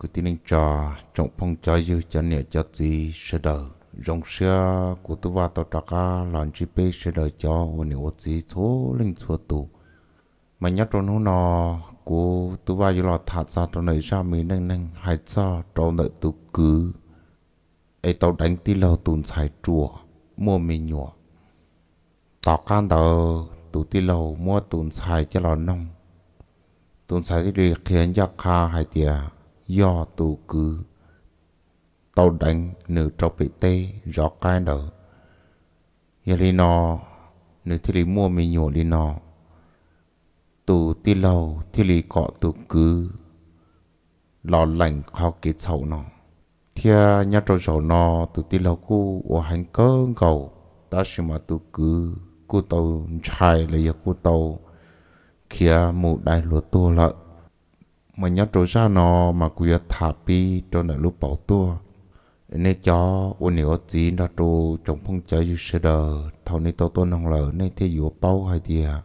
cứ tin anh trò trong phong cho dư cho nè cho gì sẽ đỡ rong xưa của tôi vào tàu trạc à lòn chi bê sẽ đỡ cho và nè ô gì số linh số tù mà nhớ trong hôm nọ của tôi vào dư là thạt ra trong nơi ra mình nâng nâng hay sao trong nơi tôi cứ ấy tao đánh tí lâu tùn xài chùa mua mì nhọ tao can đầu tụ tí lâu mua tùn xài cho lò nông tùn xài thì riêng khiến cho kha hai tiền do tu cứ tàu đánh nữ trọc bị tê rõ cái đó giờ đi nọ nữ thì đi mua mình nhổ đi nọ tu ti lâu thì đi cọ tu cứ lò lạnh khó kỹ sầu nọ thia nhát trâu sầu nọ tu ti lâu cu ở hành cơ cầu ta xin mà tu cứ cu tàu chài là giờ cu tàu kia mụ đại lúa tua lợi mà nhớ trôi ra nó mà cứ thả bi cho nó lúc bảo tua nên cho ôn nhiều gì nó trâu trong phong chơi như sơ đờ thầu nên tao tuân hồng lỡ nên thế yếu bao hay gì à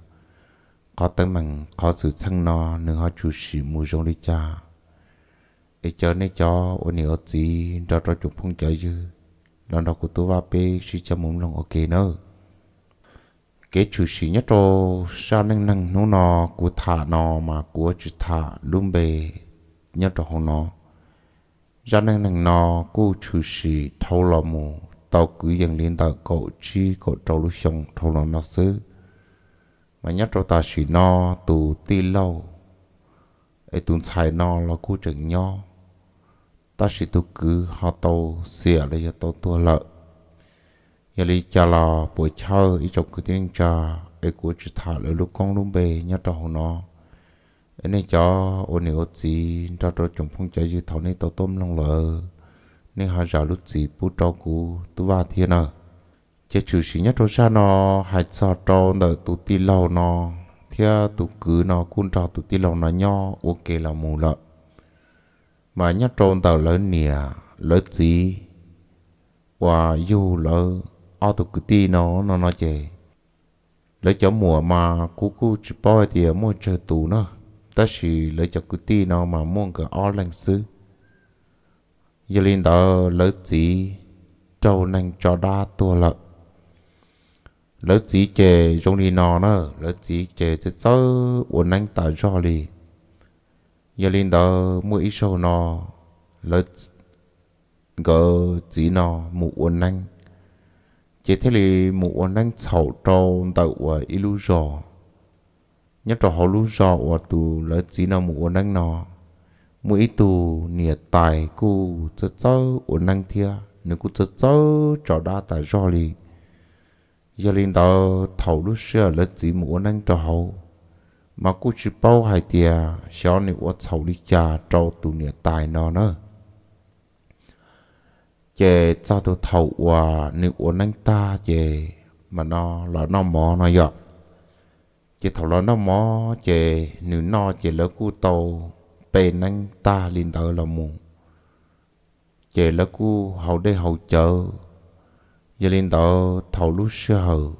có tới mình có sự sang nó nên họ chú sĩ mù rong đi cha để cho nên cho ôn nhiều gì nó trâu trong phong chơi như nó nó của tôi ba bê suy cho muốn lòng ok nữa cái chủ sĩ nhất cho sa nâng nâng nô nó của thả nó mà của chỉ thả luôn bề nhất cho hông nó sa nâng nâng nó của chủ sĩ thâu lò mù tàu cứ dần liên tàu cậu chi cậu trâu lúc xong thâu lò nó xứ mà nhất cho ta sĩ nó tù ti lâu ấy tụng xài nó là của trần nho ta sĩ tu cứ họ tàu xỉa lấy cho tàu tua lợi giờ đi chờ lò buổi chiều ý chụp cái tiếng chờ ấy của chỉ thả lỡ lúc con lúc bề nhớ trò hồ nó ấy này cho ô này ô gì cho trò chồng phong chơi dư thảo này tàu tôm lòng lợ nên họ giờ lúc gì bút trò cũ tu ba thiên à chế chủ sĩ nhất trò xa nó hay sợ trò đợi tụ ti lâu nó thia tụ cứ nó cun trò tụ ti lâu nó nho ok là mù lợ mà nhất trò tàu lớn nè lớn gì và dù lớn autocuti nó nó nó chè lấy cho mùa mà cú cú chỉ bòi thì mua chờ tù nó ta chỉ lấy cho cuti nó mà muốn cả o lành xứ giờ lên đó lấy gì trâu nành cho đa tua lợn lấy chỉ chè trong đi nó nó lấy chỉ chè cho cháu uốn anh ta cho lì giờ lên đó mua ít sầu nọ lỡ gỡ chỉ nó mụ uốn anh chỉ thế là mụ đang sầu trâu tàu ở giò nhất trò họ giò và tù lấy chỉ nào mụ đang nọ mụ tù nhiệt tài cu cho cho ở năng thia nếu cu cho cho trò đa tài do li giờ lên đó thầu lúc xưa lỡ chỉ mụ đang cho họ mà cu chỉ bao hai tia sau này ở sầu đi cha cho tù nhiệt tài nọ nữa chè cho tôi thầu và nếu uống anh ta chè mà nó là nó mò nó dọ chè thầu là nó mò chè nếu nó chè lỡ cú tàu bề anh ta liền đỡ là mù chè lỡ cú hậu đây hậu chờ giờ liền đỡ thầu lúc xưa hậu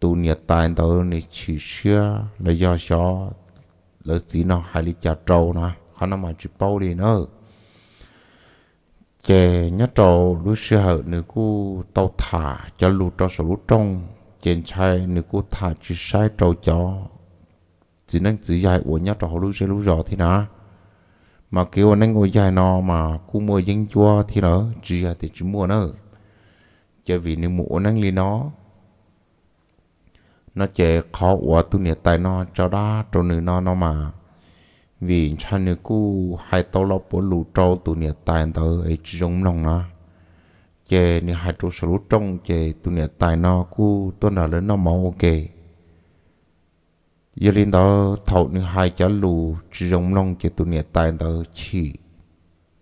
tu nhiệt tài đỡ này chỉ xưa là do gió lỡ chỉ nó hay đi chả trâu nè khả nó mà chỉ bao đi nữa chè nhá trò lũ sư hở nữ cú tàu thả cho lũ trò sổ lũ trong chèn chai nữ cú thả chỉ sai trò chó chỉ nâng chỉ dài của nhá trò lũ sư lũ giò thì nà mà kêu anh ngồi dài nó mà cú mua dân chua thì nó chỉ là thì chỉ mua nó chỉ vì nếu mua anh li nó nó chè khó của tu nhiệt tài nó cho đó trò nữ nó nó mà vì cha nữ cũ hai tàu lọ bố lù trâu tụ nè tài tàu ấy chỉ giống lòng nó chè nè hai trụ sổ lũ trông chè tụ nè tài nó cũ tuân là lớn nó máu ok giờ lên đó thầu nè hai chả lù chỉ giống lòng chè tụ nè tài tàu chỉ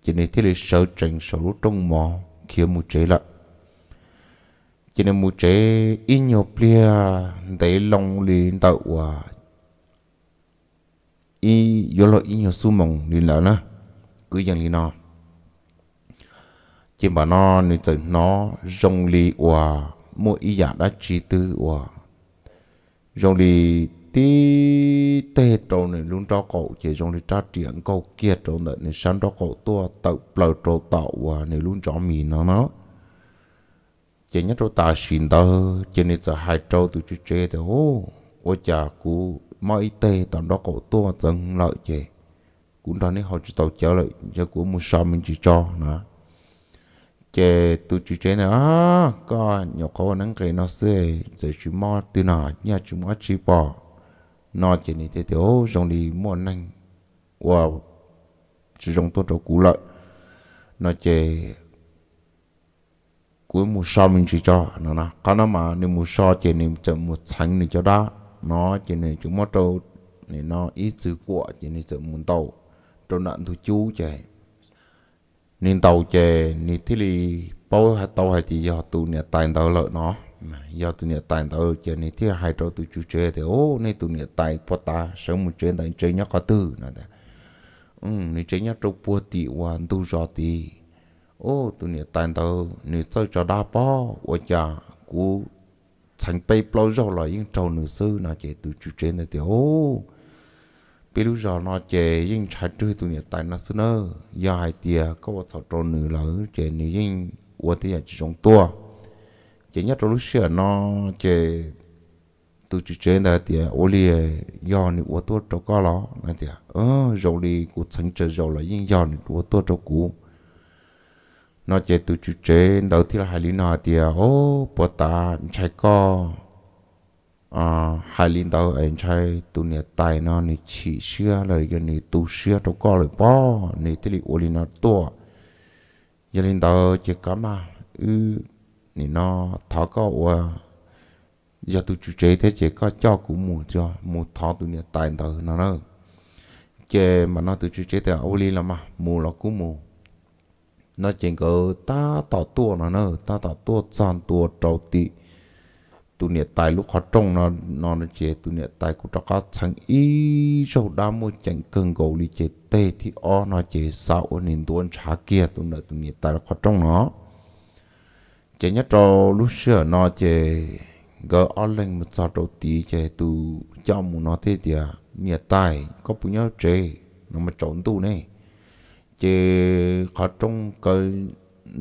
chỉ nè thế là sợ trình sổ lũ trông mò kia mù chế lại chỉ nên mù chế ít nhiều plia để lòng liền tạo à i yolo i nyo su mong ni lỡ nó cứ dân li nó chỉ bà nó ni từ nó rong li hòa mua y giả đã chi tư hòa rong li tí tê trâu này luôn cho cậu chỉ rong li tra triển cậu kia trâu này nên sáng cho cậu tua tự bờ trâu tạo hòa này luôn cho mì nó nó chỉ nhất trâu ta xin tơ chỉ nên giờ hai trâu tụi chú chơi thì ô ô cha cú mọi tê toàn đó cổ tua dần lợi chè cũng đó nếu họ cho tàu chở lợi cho của một sao mình chỉ cho nữa chè tụ chỉ chế nữa có nhiều khó nắng cái nó sẽ sẽ chỉ mò từ nọ nhà chỉ mò chỉ bỏ nó chỉ này thế thiếu dòng đi mua năng wow chỉ trong tôi cho cú lợi nó chè cuối mua sao mình chỉ cho nó nè có nó mà nếu mua sao chè nếu chậm một tháng thì cho đó nó chỉ nên chúng mất trâu này nó ít chữ của chỉ nên chữ muốn tàu trâu nạn thu chú chè nên tàu chè nên thế li bao hạt tàu hay thì do tụ nhà tài tàu lợi nó do tụ nhà tài tàu chè nên thế hai trâu tụ chú chè thì ô nên tụ nhà tài po ta sống một chuyện tại chơi nhóc có tư nè ừ nên chơi nhóc trâu po tị hoàn tu do tị ô tụ nhà tài tàu nên chơi cho đa po của cha cú thành bay bao giờ là những trâu nữ sư nó chạy từ chú trên này thì ô bây giờ nó chạy những trái trư tụi này tại nó sư nơ giờ hai tia có một sáu trâu nữ là chạy nữ những uống thì chỉ trong tua chạy nhất lúc xưa nó chạy từ chú trên này thì ô li giờ nữ uống tua trâu có ló này thì ờ rồi đi cuộc thành chơi rồi là những giờ nữ uống tua trâu cũ nó chế tụ chú chế đầu thì là hai lý nọ thì ô bỏ ta chạy co à hai lý đầu anh chạy tụ nhà tài nó nị chỉ xưa là cái nị tụ xưa đâu có lời bỏ nị thì là ô lý nó tua giờ linh đầu chỉ có mà ư nị nó thọ có ô giờ tụ chú chế thế chỉ có cho cũng mua cho mua thọ tụ nhà tài đầu nó nó chế mà nó tụ chú chế thì ô lý là mà mua là cũng mua nó chỉ có ta tỏ tua nó nó ta tỏ tua san tua trâu tị tu niệm tài lúc họ trông nó nó nó chế tu niệm tài của trọc họ chẳng ý sâu đa mô chẳng cần gầu đi chế tê thì o nó chế sao ôn nên tuôn trả kia tu niệm tu niệm tài lúc họ trông nó chế nhất trò lúc xưa nó chế gỡ o lên một sao trâu tị chế tu cho mù nó thế thì niệm tài có bụi nhau chế nó mà trốn tu này chế khó trong cái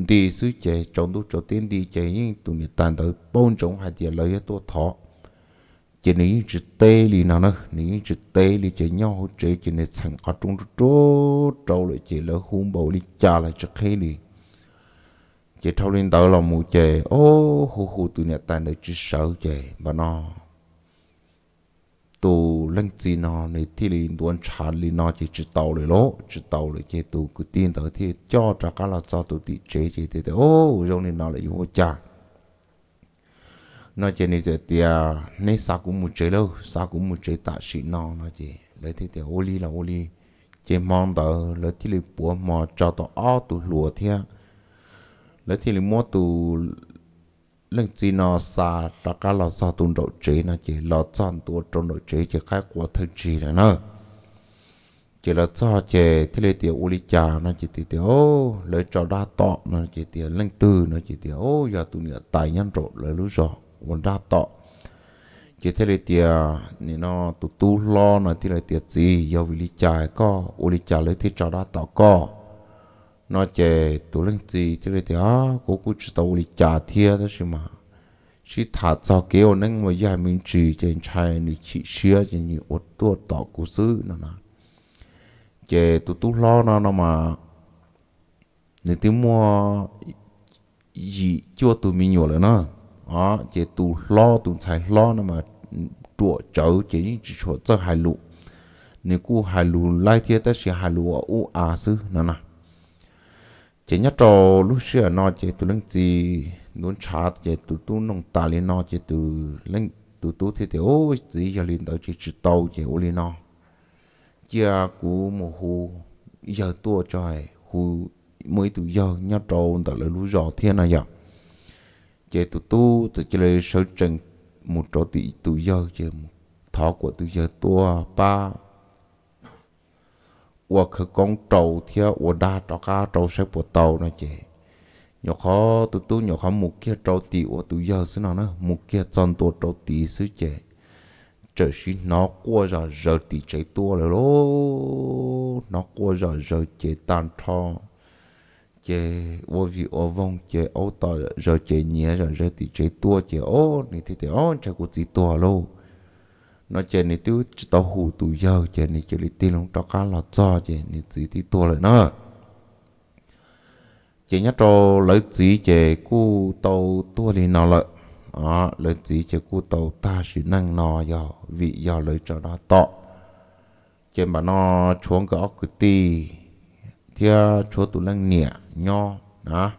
đi sư chế trong đó cho tiền đi chế nhưng tụi mình tàn tới bốn trong hai chế lấy tôi thọ chế này chỉ tê li nào nữa này chỉ tê li chế nhau chế chế này chẳng khó trong đó chỗ trâu lại chế lấy hung bầu li cha lại cho khi li chế thâu lên tới là một chế ô hù hù tụi mình tàn tới chỉ sợ chế mà nó tu lăng chi nó này thì lì đuôn trả lì nó chỉ chỉ tàu lì lỗ chỉ tàu lì chỉ tu cứ tin tới thì cho trả cá là cho tu tị chế chế thì thì ô rồi này nó lại vô cha nó chế này giờ thì nay sao cũng một chế đâu sao cũng một chế tại sĩ nó nó chế lấy thì thì ô li là ô li chế mong tờ lấy thì lì bùa mò cho tao ao tu lùa thea lấy thì lì mua tu lần chỉ nó xa là cái lò xa tụng độ chế nó chỉ lò chọn tua trong độ chế chỉ khác của thân chỉ là nó chỉ là cho chế thế là tiểu uli trà nó chỉ tiểu tiểu lấy cho đa tọ nó chỉ tiểu lần từ nó chỉ tiểu giờ tụi nhựa tài nhân rộ lấy lú rọ còn đa tọ chỉ thế là tiểu thì nó tụ tu lo nó thế là tiểu gì giờ uli trà có uli trà lấy thế cho đa tọ có nó chè tụ lên gì chứ cái đó ờ, cố cố chỉ tàu đi trả thiệt đó chứ mà chỉ thả cho kéo nâng mà gia mình chỉ trên trai nữ chỉ xưa trên như ốt tua tỏ cố sư nó nè chè tụ tụ lo nó nó mà nếu tiếng mua gì cho tụ mình nhổ rồi nó à chè tụ lo tụ xài lo nó mà tụ chở chè những chỉ cho hai lụ nếu cô hai lụ lai thiệt đó chỉ hai lụ ở u à sư nó nè chỉ nhớ trò lúc xưa nó chỉ tụi lăng gì muốn trả chỉ tụi tụi nông ta lên nó chỉ tụi lăng tụi tụi thì thì ô chỉ giờ lên tới chỉ chỉ tàu chỉ ô lên nó chia cú mồ hú giờ tua trời hú mới tụi giờ nhớ trò tao lấy lũ giò thiên này giờ chỉ tụi tu tụi chỉ lấy sở trần một chỗ tụi tụi giờ chỉ thọ của tụi giờ tua ba con trâu trâu đa tàu chè 我去讲州天，我大到家州是不到那些。nhỏ khó tụ tụ nhỏ khó một kia trâu tì của tụ giờ xứ nào nữa một kia chân tụ trâu tì xứ chè trở xí nó qua giờ giờ tì chạy tua rồi lô nó qua giờ giờ chè tan tro chè ô vị ô vong chè ô tỏi giờ chè nhẹ giờ giờ tì chạy tua chè ô này thì thì ô chạy của tì tua lô nó chơi này tiêu tao hù tù giờ chơi này chơi tiêu lòng tao cá lọt cho chơi này chỉ tí tua lại nữa chỉ nhớ cho lấy chỉ chế cu tàu tua đi nó lợi à lấy chỉ chế cu tàu ta sự năng nò giờ vị giờ lấy cho nó to chế mà nó xuống cái ốc cái ti thì chúa tụ năng nhẹ nho đó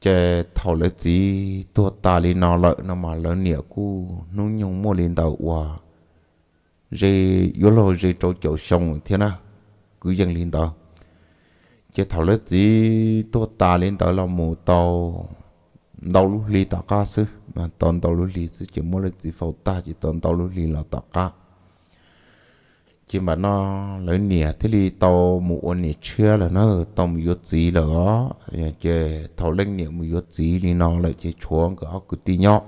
chè thầu lệ gì tua ta li nó lợi nó mà lợi nịa cu nó nhung mua lên đầu hòa rì yếu lo rì trâu chậu sông thế na cứ dân lên đầu chè thầu lệ gì tua ta lên đầu là mù tàu đầu lúc li ta ca sư mà tòn đầu lúc li sư chỉ mua lệ gì phẫu ta chỉ tòn đầu lúc li là ta ca chỉ mà nó lấy nè thế thì tàu mũ nè chưa là nó tàu mũ gì là đó chơi tàu lên nè mũ gì thì nó lại chơi chuông có cứ tí nhọ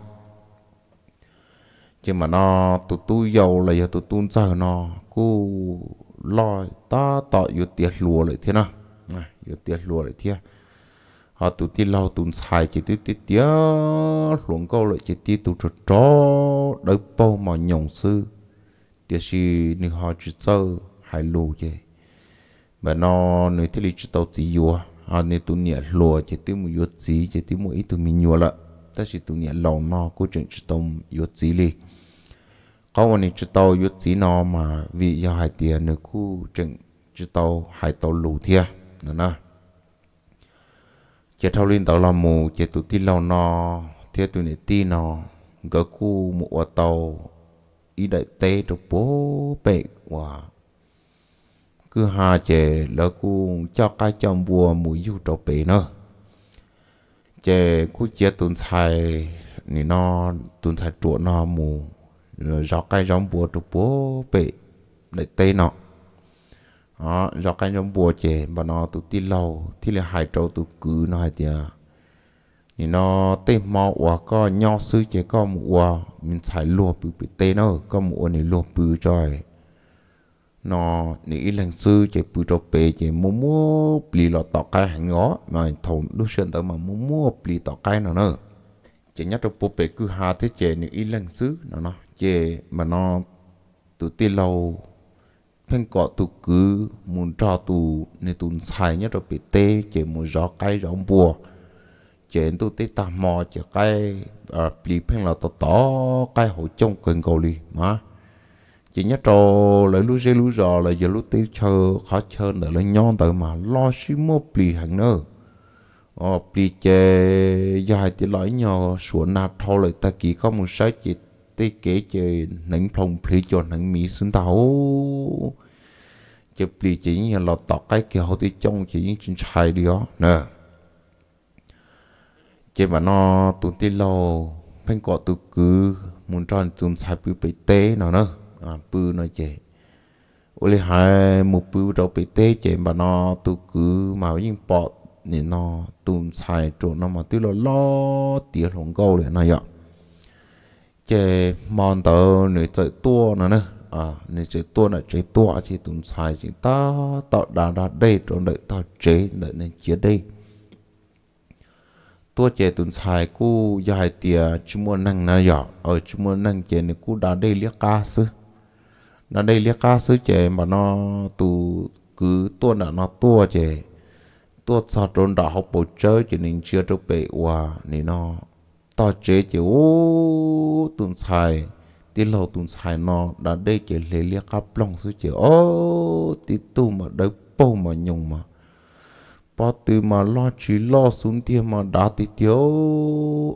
chứ mà nó tụ tu dầu là giờ tụ tu giờ nó cứ lo ta tọ yết tiệt lùa lại thế nào yết tiệt lùa lại thế họ tụ tí lâu tụ xài chỉ tí tí tía luồng câu lại chỉ tí tụ trò đỡ bao mà nhộng sư tiếc gì nữ họ chỉ sâu hai lù vậy mà nó nữ thế lý chỉ tàu chỉ vô à nữ tụi nhẹ lùa chỉ tiêu một vô chỉ chỉ tiêu một ít tụi mình nhua lợ ta chỉ tụi nhẹ lòng nó cố chuyện chỉ tàu vô chỉ li có một nữ chỉ tàu vô nó mà vì do hai tiền nữ cố chuyện chỉ tàu hai tàu lù thia nữa nè chỉ thâu linh tàu làm mù chỉ tụi tí lâu nó thế tụi này tí nó gỡ cu một tàu ý đại tê trong bố bệ quả cứ hà chè lỡ cu cho cá chồng vua mùi dù trọ bể nữa chè cu chia tuần xài nì nó tuần xài chuột nó mù rồi rọ cái giống bùa trong bố bể đại tê nó đó rọ cái giống bùa chè mà nó tu ti lâu thì là hai trâu tu cứ nó hai tia nì nó tê mò quả có nhau sư chè có mù quả mình xài lùa bự bự tê nó có một này lùa bự trời nó nghĩ lần sư chạy bự trò bề chạy mua mua bì lọ tọt cái hàng ngó mà thầu lúc xuyên tới mà mua mua bì tọt cái nữa chạy nhát trong bộ bề cứ hà thế chạy nếu lần sư nó chạy mà nó tụ tê lâu phèn cọ tụ cứ muốn cho tụ nên tụ xài nhát trong bề tê chạy muốn rõ cái rõ bùa chạy tụ tê tà mò chạy cái ở bị phèn là tỏ tỏ cái hội trong cần cầu đi mà chỉ nhớ trò lấy lú dây lú giò là giờ lú tiêu chờ khó chờ để lấy nhon tới mà lo xí mô bị hàng nơ ờ bị chè dài thì lãi nhỏ xuống nạt thô lại ta kỳ có một sai chỉ tê kế chè nắng phong bị cho nắng mỹ xuống tàu chỉ bị chỉ như là tỏ cái kiểu họ thì trong chỉ những chuyện sai đi đó nè chế mà nó tụt tê lo phanh cọ tụ cứ muốn tròn tụm sai bự bể tê nó nữa à bự nó chế ô lê hai một bự rau bể tê chế mà nó tụ cứ mà yên bỏ nên nó tụm sai chỗ nó mà tê lo lo tiền lồng câu này này ạ chế mòn tờ nửa chạy tua nó nữa à nửa chạy tua là chạy tua chỉ tụm sai chỉ ta tạo đà đà đây rồi đợi tao chế đợi nên chế đây tua cú cú ở đã ca ca mà nó cứ tua nó tua tua sao trốn đã học bộ chơi chỉ nên chưa được bể hòa nên nó to chế chỉ ô tuần xài tí lâu tuần xài nó đã đây chỉ lấy lia ca plong suy chỉ ô tí tu mà đấy bầu mà nhung mà bỏ từ mà lo chỉ lo xuống tiền mà đã thì thiếu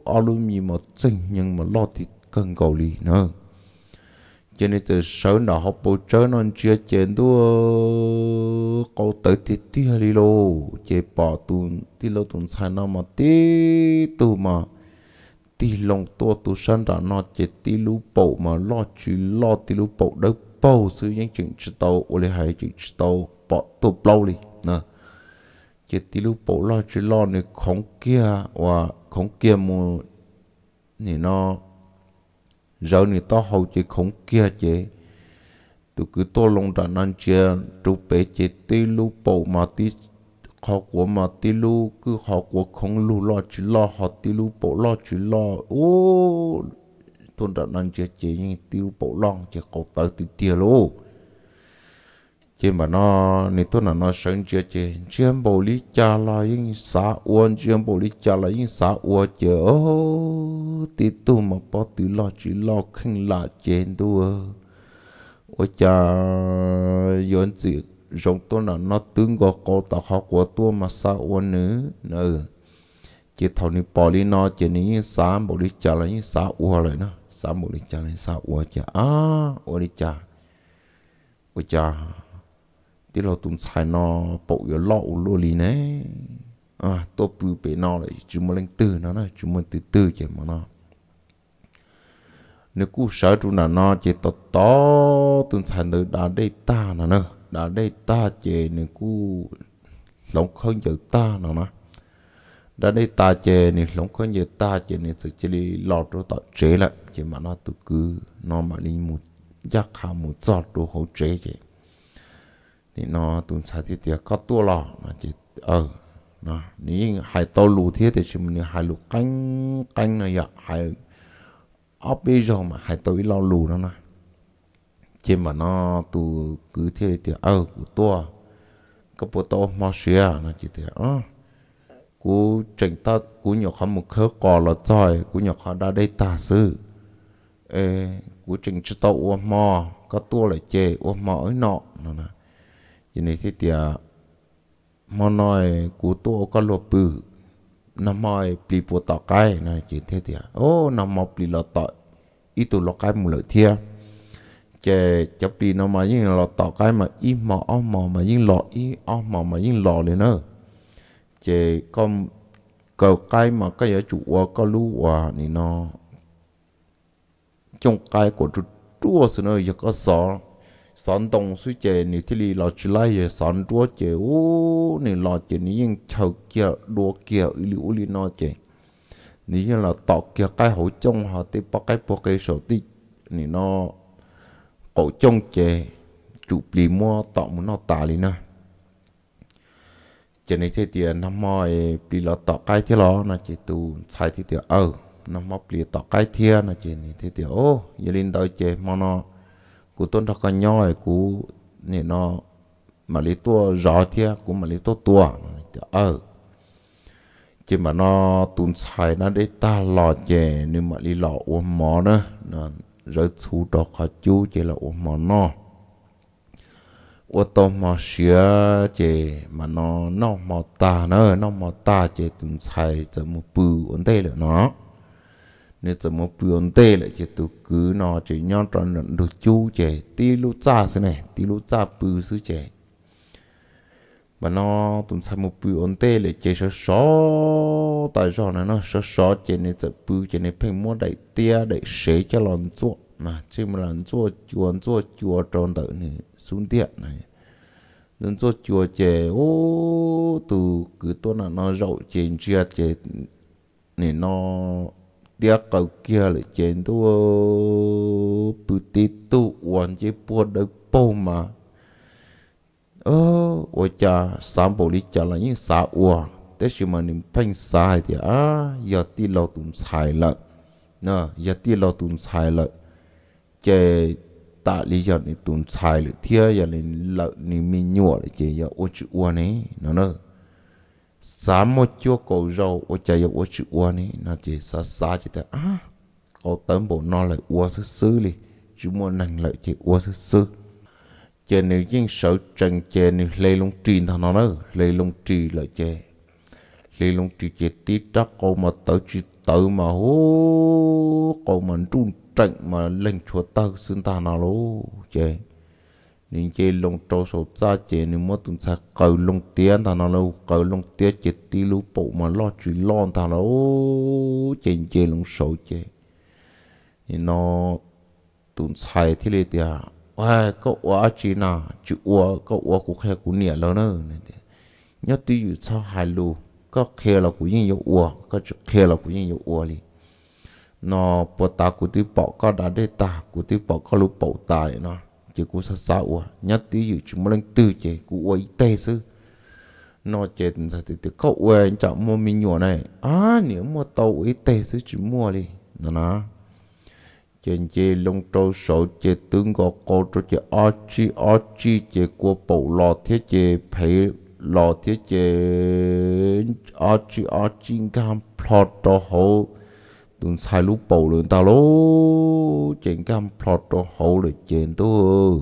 alumi mà chỉnh nhưng mà lo thì cần cầu lì nữa cho nên từ sớm nào học bộ chơi non chưa chén đua câu tới thì tia đi lô chế bỏ tu ti lô tu sai nó mà ti tu mà ti lòng tua tu sân ra nó chế ti lú bộ mà lo chỉ lo ti lú bộ đâu bộ sự những chuyện chỉ tàu ô lê hai chuyện chỉ tàu bỏ tu lâu đi nè chỉ tí lúc bộ lo chỉ lo này khổng kia và khổng kia mù thì nó giờ này to hầu chỉ khổng kia chỉ tụ cứ to lông đàn anh chia tụ bể chỉ tí lúc bộ mà tí họ của mà tí lúc cứ họ của không lu lo chỉ lo họ tí lúc bộ lo chỉ lo ô tuần đã năn chia chỉ nhưng tí lúc bộ lo chỉ có tới tí tiền luôn chỉ mà nó nếu tôi là nó sống chưa chứ chuyên bổ lý cha là những xã uôn chuyên bổ lý cha là những xã uôn chứ ô tí tu mà bỏ tí lo chứ lo khinh là trên tôi ô cha yến chỉ giống tôi là nó tương gò cô ta học của tôi mà xã uôn nữa nữa chỉ thầu nếu bỏ lý nó chỉ những xã bổ lý cha là những xã uôn lại nó xã bổ lý cha là xã uôn chứ à uôn lý cha ôi cha tí lo tụm xài nó bộ yếu lọ lô lì nè à tô bù bể nó lại chúng mà lên từ nó nè chúng mà từ từ chứ mà nó nếu cú sợ tụi nó nó chỉ to to tụm xài nó đã đây ta nó nè đã đây ta chỉ nếu cú lòng không giờ ta nó nè đã đây ta chè nếu lòng không giờ ta chè nên sự chỉ lọ tụi tao chế lại chỉ mà nó tụi cứ nó mà linh một giác hà một giọt tụi hỗ chế chứ thì nó tụi sa thì tiếc có tua lò nó chỉ ờ nó ní hai tàu lù thiết thì chỉ mình hai lù canh canh này vậy hai ốp bây giờ mà hai tàu lo lù nó nè chỉ mà nó tu cứ thiết thì ờ của tua cái bộ tàu mò xìa à, nó chỉ tiếc ờ cú chỉnh ta cú nhỏ khó một khớ cò là trời cú nhỏ khó đã đây tả sư ê cú chỉnh cho tàu ua mò có tua lại chè ua mò ấy nọ nó nè ยินดีที่เตียมอนอยกูตัวก็ลบปื้อน้ำมอยปลีปัวต่อไก่นะจีเทเตียโอ้น้ำมอปลีเราต่ออีตุลอกไก่มุลเทียเจจะปลีน้ำมายิ่งเราต่อไก่มาอีหมออ้อมมอมายิ่งหล่ออีอ้อมมอมายิ่งหล่อเลยเนอะเจก็ก็ไก่มาก็อย่าจุวาก็รู้ว่านี่เนาะจงไก่กดตัวสนอยก็สอน sẵn đồng suy chế nì thì lì lọ chì lai yê sẵn đua chế ô nì lọ chế nì yên chào kia đua kia ý lì ô lì nọ chế nì yên là tọ kia cái hậu chông họ tì bó cái bó cái sổ tì nì nó cổ chông chế chụp lì mua tọ mù nó tà lì nà chế nì thế tìa nằm mò ê lì lọ tọ cái thế lọ nà chế tù xài thế tìa ờ nằm mò lì tọ cái thế nà chế nì thế tìa ô yê linh đòi chế mò nó cú tôn đặc con nhoi cú nè nó mà lấy tua gió thia cú mà lấy tua tua ờ chỉ mà nó tụn xài nó để ta lò chè nếu mà đi lò uống mỏ nữa nó rớt xu đó khó chú chỉ là uống mỏ nó ô tô mò sữa chè mà nó nó mò ta nữa nó mò ta chè tụn xài cho một bự ổn tê nữa nó nên tớ mô bường tê lại chế tụ cứ nó chế nhon tròn nặng đồ chú chế tí lũ cha sư này tí lũ cha bư sư chế bà nó tụm xa mô bường tê lại chế sơ sọ tại sao nó nó sơ sọ chế nên tớ bư chế nên phênh mô đại tia đại xế cho lòng chuộng mà chứ mà lòng chùa chùa chùa chùa tròn tự này xuống tiện này nên chùa chùa chè ô từ cứ tôi là nó rậu chè chia chè này nó tiếc cầu kia là chén tu bự tí tu hoàn chế bùa đời bồ mà ơ ôi cha sám bồ lý cha là những xã ua thế chứ mà niệm phanh sai thì à, giờ ti lo tụm sai lợ nè giờ ti lo tụm sai lợ chè tạ lý giờ này tụm sai lợ thia giờ này lợ này mình nhua để chè giờ ô chữ ua này nó nữa sa mo chua cổ rau ô chạy ở chữ ô ní nó chỉ xa xa chỉ ta à ah, cổ tấm bộ nó lại ô xứ xứ li chú mua nặng lại chỉ ô xứ xứ chè nếu dân sợ trần chè nếu lê long trì thằng nó nữa lê long trì lại chè lê long trì chè tí chắc cầu mà tớ chỉ tớ mà hô cầu mà trung trận mà lên chùa tớ xin ta nào lô chè nên chế lông trâu sổ ra chế nên mất tụng sa cầu lông tía ta nó lâu cầu lông tía chế tí lú bộ mà lo chỉ lo ta nó chế chế lông sổ chế nên nó tụng sai thế này thì à ôi có ua chỉ na chỉ ua có ua cũng khai cũng nịa lâu nữa nên thế nhớ tuy dù sao hài lú có khai là cũng như ua có chỉ khai là cũng như ua đi nó bỏ ta cũng tí bỏ có đã để ta cũng tí bỏ có lú bỏ ta nó chế của sa sa ủa nhất tí dự chúng mình từ chế của ôi tê sư nó chế thì thì thì cậu anh chọn mua mình nhỏ này á à, nếu mua tàu ôi tê sư chúng mua đi nó nó chế chế lông trâu sổ chế tương gò cô trâu chế ở chi ở chi chế của bầu lò thế chế phải lò thế chế ở chi ở chi gam plot đó hậu tuần sai lúc bầu lên tao lố chuyện cam plot cho hậu để chuyện tôi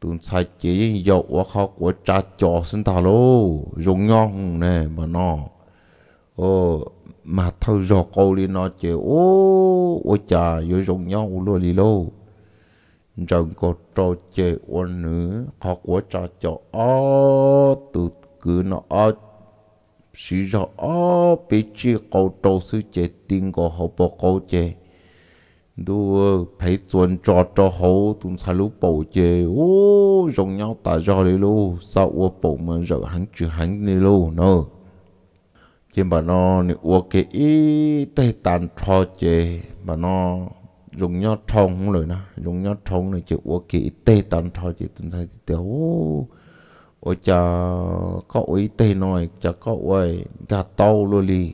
tuần sai chỉ dậu quá khó của cha trò xin tao lố dùng ngon nè mà nó ờ mà thâu giò câu đi nó chè ô ôi cha vô dùng nhau luôn đi lô Chẳng có trò chè ôn nữa khó của cha trò ô tụt cứ nó ô sĩ rõ ó bị chi cầu trâu sư chế tin của họ bỏ cầu chế đu phải ờ, chuẩn cho cho họ tụi xa lũ bộ chế ô giống nhau ta rõ đi lô sao ô bộ mà rõ hắn chữ hắn đi lô nó chế bà nó nè ô kê ý tay tàn cho chế bà nó giống nhau thông rồi nè giống nhau thông này chế ô kê ý tay tàn cho chế tụi xa thì tiêu ôi cha có ý tê nói cha có ơi cha tàu luôn đi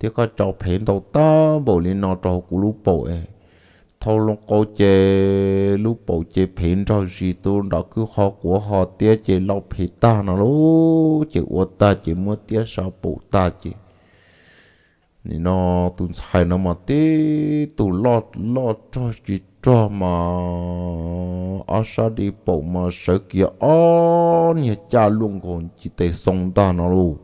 thế có cho phèn tàu ta bổ lên nó cho cú lú bộ ấy thâu long cô chê lú bộ chê phèn cho gì tôi đó cứ họ của họ tía chê lo phê ta nó lú chê uo ta chê mua tía sao bộ ta chê nên nó tụi sai nó mà tê tụi lo lo cho gì cho mà ở sa đi bộ mà sợ kia ó nhà cha luôn còn chỉ để sống ta nó luôn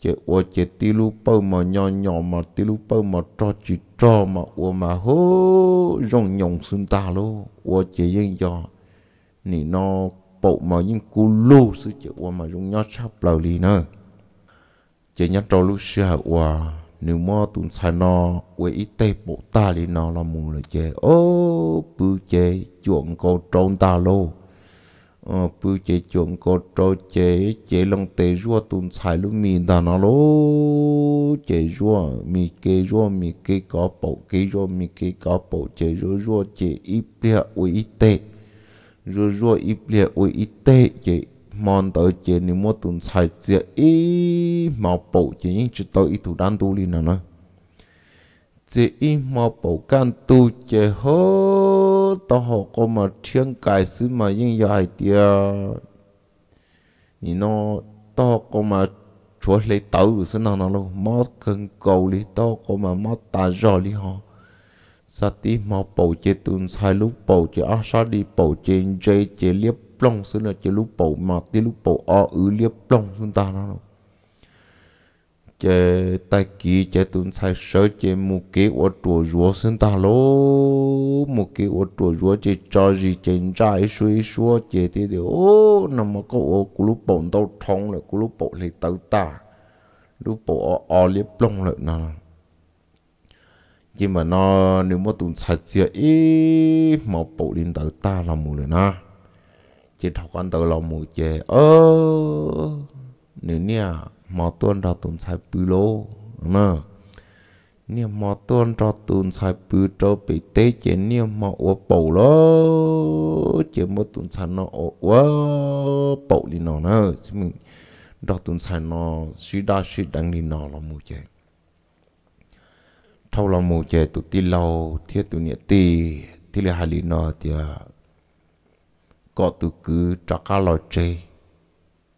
chế ô chế tí lu bơ mà nhỏ nhỏ mà tí lu bơ mà cho chỉ cho mà ô mà hô rong nhộng xuyên ta luôn ô chế yên cho nị nó bộ mà những cú lu sư chế ô mà rong nhỏ sắp lầu lì nữa chế nhát trâu lu sư hạ ô nếu mà tụi sai nó quê ít tê bộ ta thì nó là mù là chê ô bư chê chuộng cô trôn ta lô ờ bư chê chuộng cô trốn chê chê lòng tế rùa tụi sai lúc mì ta nó lô chê rùa mì kê rùa mì kê có bộ kê rùa mì kê có bộ chê rùa rùa chê ít bia quê ít tê rùa rùa ít bia quê ít tê chê mong tới chế nếu mua tụn xài chế ý màu bộ chế những chữ tới ý tụ đan tu li nào nó chế ý màu bộ căn tu chế hô tao hộ có mà thiên cải xứ mà những dài tia nhìn nó tao có mà chúa lấy tàu xứ nào nó luôn mót cần cầu lý tao có mà mót tà rò lý họ sa tí màu bầu chế tụn xài lúc bộ chế áo sa đi bộ chế chế chế liếp plong sửa là chỉ lúc bộ mà tí lúc bộ o ứ liếp plong xuống ta nó chế tài kì chế tụn sai sơ chế mù kế ô trùa rùa xuống ta lô mù kế ô trùa rùa chế cho gì chế ra ý xua ý xua chế tí thì ô nằm mà có ô cú lúc bộ tao thông là cú lúc bộ lấy tao ta lúc bộ o liếp plong lại nào nhưng mà nó nếu mà tụi sạch chưa ý mà bộ lên tới ta là mù rồi na chỉ học con tờ lòng mù chè ơ nếu nè mò tuôn ra tùm sai bư lô nè nè mò tuôn ra tùm sai bư trô bị tê chè nè mò ua bầu lô chè mò tùm sai nó ua bầu đi nò nè chứ mình ra tùm sai nó suy đa suy đăng đi nò lòng mù chè thâu lòng mù chè tụi tì lâu thiết tụi nhẹ tì tì lì hà lì nò thì có tu cứ trả cá lò chê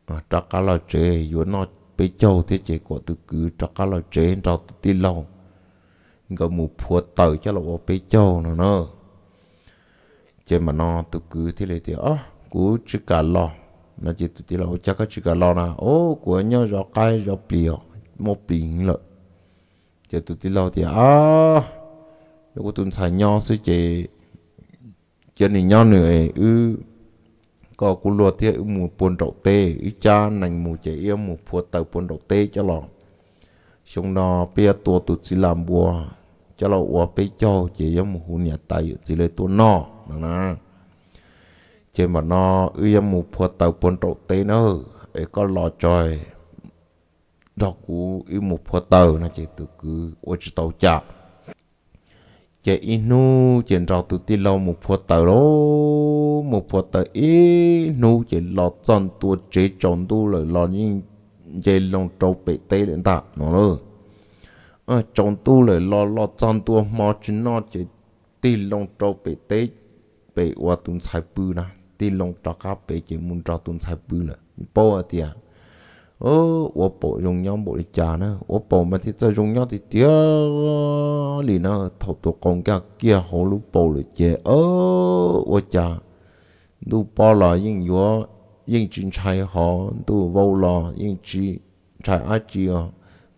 à, trả cá lò chê yếu nó bế châu thế chế có tu cứ trả cá lò chê trả tu tí lâu có mù phua tờ cho là bỏ bế châu nó nó chế mà nó tu cứ thế này thì ó cú chữ cá lò nó chỉ tu tí lâu chắc có chữ cá lò nà ô của nhau gió cái gió bìa một bìa lợi chế tu tí lâu thì ó có tuần xài nhau sẽ chế chế này nhau nữa ư có cú lùa thì mù buồn rậu tê ý cha nành mù chế yêu mù phua tàu buồn rậu tê cho lọ xong nó bia tua tụt xì làm bùa cho lọ ua bê cho chế yêu mù hù nhà tay chỉ lấy tua nọ nè nè chế mà nó yêu mù phua tàu buồn rậu tê nó ấy có lọ trời đó cú yêu mù phua tàu nó chế tự cứ ôi chỉ tàu chả chế inu chế rau tụt ti lâu một phút tờ đó một phút tờ inu chế lọ chân tu chế chọn tu rồi lọ nhưng chế lòng trâu bị tê đến ta nó lơ à ờ, chọn tu rồi lo lọ chân tu mà chỉ nó chế ti lòng trâu bị tê bị qua tụm sai bự na ti lòng trâu cá bị chế muốn trâu tụm sai bự nè bao à ơ, ô bộ dùng nhau bộ đi chả nữa ô bộ mà thì ta dùng nhau thì tiếc lì nó thầu tổ công kia kia hồ lũ bộ lì chế ơ, ô chả, lũ bỏ là nhưng yếu nhưng chính trai họ lũ vô là nhưng chỉ trai ai chỉ à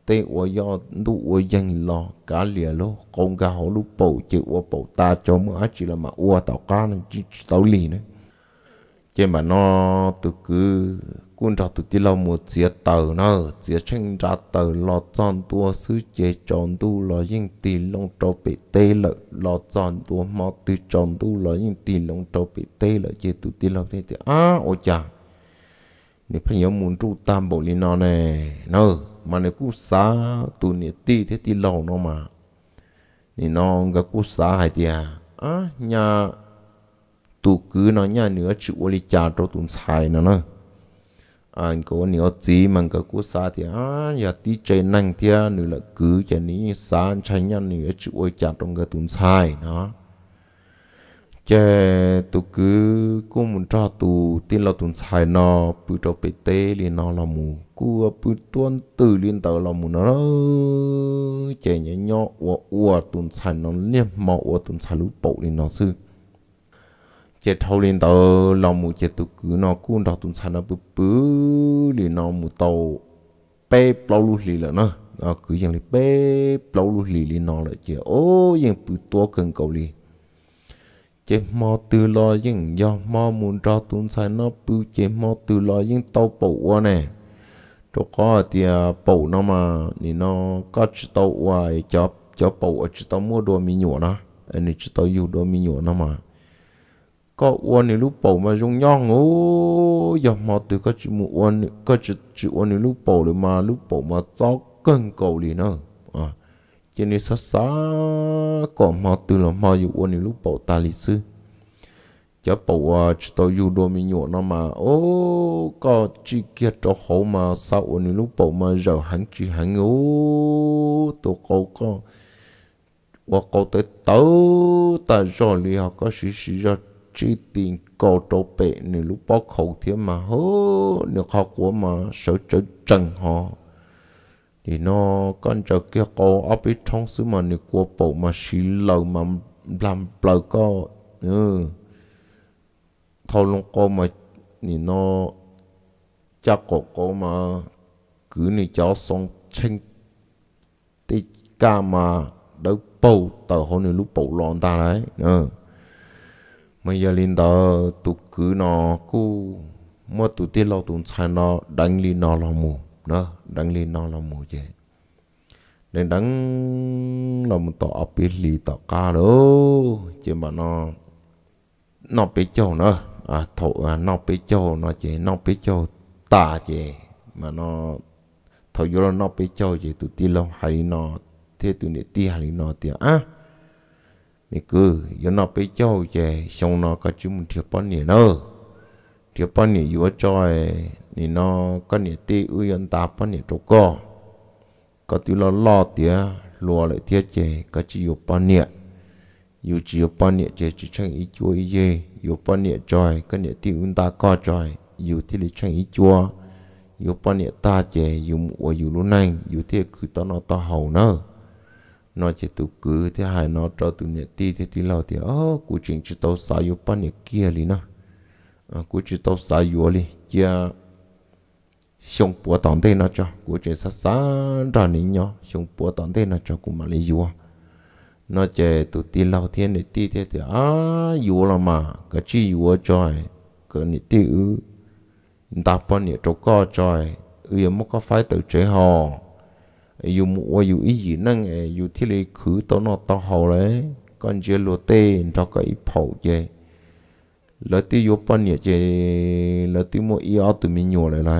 tê ô yo lũ ô dân lo cả lìa lo công kia hồ lũ bộ chứ, ô bộ ta cho mà ai chỉ là mà ô tao cá nó chỉ tao lì nữa chứ mà nó từ cứ quân trò tụi tí lâu mùa chia tờ nơ chia tranh ra tờ lò tròn tua sư chế tròn tu lò yên tì lông trò bị tê lợ lò tròn tua mò tư tròn tu lò yên tì lông trò bị tê lợ chế tụi tí lâu thế thì á ô chà nếu phải nhớ muốn trụ tam bộ lý nó nè nơ mà nếu cú xá tụi nè tì thế tí lâu nó mà thì nó gặp cú xá hay thì à á nhà tụ cứ nó nhà nữa chịu ô lý cha trò tụi xài nó nè anh có nhiều gì mà có cú xa thì à giờ tí chơi năng thì à nữa là cứ chơi ní xa chơi nhau nữa chịu ôi chặt trong cái tụng sai nó chơi tụ cứ cô muốn cho tụ tin là tụng sai nó bự cho bị tê liền nó là mù cua bự tuân từ liền tàu là mù nó chơi nhỏ nhỏ ua ua tụng sai nó liêm màu ua tụng sai lũ bộ liền nó xưa chế thâu lên tàu lòng mù chế tụ cứ nó cũng đào tụng sản nó bự bự thì nó mù tàu bê bao lù lì là nó à, cứ dạng là bê bao lù lì lì nó là chế ô dạng bự to cần cầu lì chế mò từ lo dạng do mò muốn đào tụng sản nó bự chế mò từ lo dạng tàu bầu quá nè chỗ có thì à, bầu nó mà thì nó có chỉ tàu hoài cho cho bầu ở chỉ tàu mua đồ mi nhựa nó anh chỉ tàu dùng đồ mi nhựa nó mà có uốn lúc bầu mà dùng nhau ngô giờ mà từ có chữ một uốn có chữ chữ uốn lúc bầu rồi mà lúc bầu mà cho cần cầu liền nữa à cho nên sát sát có mà từ là mà dùng uốn lúc bầu ta lịch sử chả bầu à chỉ tao dùng đồ mình nhổ nó mà ô có chỉ kia cho hậu mà sao uốn lúc bầu mà giờ hẳn chỉ hẳn ngô tôi cầu có và cậu tới tớ ta rồi liền có sự sự ra chi tiền cổ trộn bệ nửa lúc bó khẩu thế mà hớ nửa khó của mà sở chơi trần họ thì nó con trở kia cô áp ý trong xứ mà nửa của bộ mà xí lầu mà làm bờ co ừ thâu lông cô mà thì nó cha cổ cô mà cứ nửa cháu xong chênh tê ca mà đâu bầu tờ hôn nửa lúc bầu lòn ta đấy ừ mấy giờ linh đó tụ cứ nó cú mà tụ tiết lâu tụ sai nó đánh li nó là mù nó đánh li nó là mù vậy nên đánh là một tọ ấp biết li tọ ca đó chứ mà nó nó bị châu nữa à thổ à nó bị châu nó chỉ nó bị châu tà chỉ mà nó thầu vô nó bị châu chỉ tụ tiết lâu hay nó thế tụ nè tiết hay nó tiết à mi cứ yo nó bị cháu về xong nó có chúng mình thiệp bón nhỉ nó thiệp bón nhỉ yo cho thì nó có nhỉ tê ư yon ta bón nhỉ chỗ co có tí lo lo tía lùa lại tía chè có chỉ yo bón nhỉ yo chỉ yo bón nhỉ chè chỉ chẳng ý chúa ý gì yo bón nhỉ chơi có nhỉ tê ư ta co chơi, yo thì lý chẳng ý chúa yo bón nhỉ ta chè yo mua yo luôn này yo thiệt cứ tao nó tao hầu nữa nó chỉ tụ cứ thế hai nó cho tụ nhẹ ti thế tí lo thì ô cụ chính chỉ tao sai yêu pan nhẹ kia li nó ờ, cụ chỉ tao sai yêu li chia xong bùa tòng thế nó cho cụ chỉ sát sáng ra nín nhỏ xong bùa tòng thế nó cho cụ mà lấy yêu nó chỉ tụ ti lo thế nhẹ ti thế thì à yêu là mà cái chi yêu cho cái nhẹ ti ư ta pan nhẹ cho co cho ư em mất có phải tự chế họ อยู่มัวอยู่อีหยีนั่งอยู่ที่เลยคือตอนนอตัวหเลยก่อนเจอโลเต้เราก็อีเผาเจแล้วที่ยุบปนเนี่ยเจแล้วที่มัวอีอาตุมีหนัเลยไร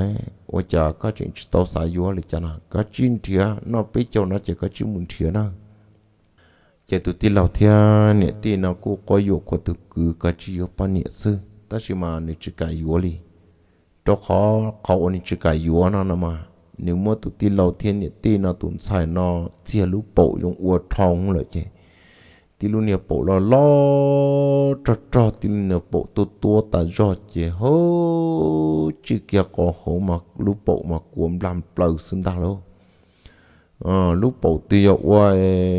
ว่าจะก็จึงตัวสายยัวเลยจนะก็จิ้นเถียนอไปเจ้านะเจก็จิ้มุนเถียนะ เจตุที่เราเทียเนี่ยที่เรกูก็อยู่ก็ตุกือก็จิ้ยปันเนี่ยซึ่งแต่ชิมาเนี่ยจิกายยัวเลยตัวเขาเขาอันนี้จิกายยัวนั่นนะมา nếu mà tụi ti lâu thiên nhỉ ti nó tụi xài nó chia lũ bộ dùng ua thong là chứ ti lũ nhiều bộ lo lo trò trò ti lũ nhiều bộ tu tua ta do chứ hô chứ kia có hổ mà lũ bộ mà cuốn làm plug xung ta lô ờ lũ bộ ti yo ua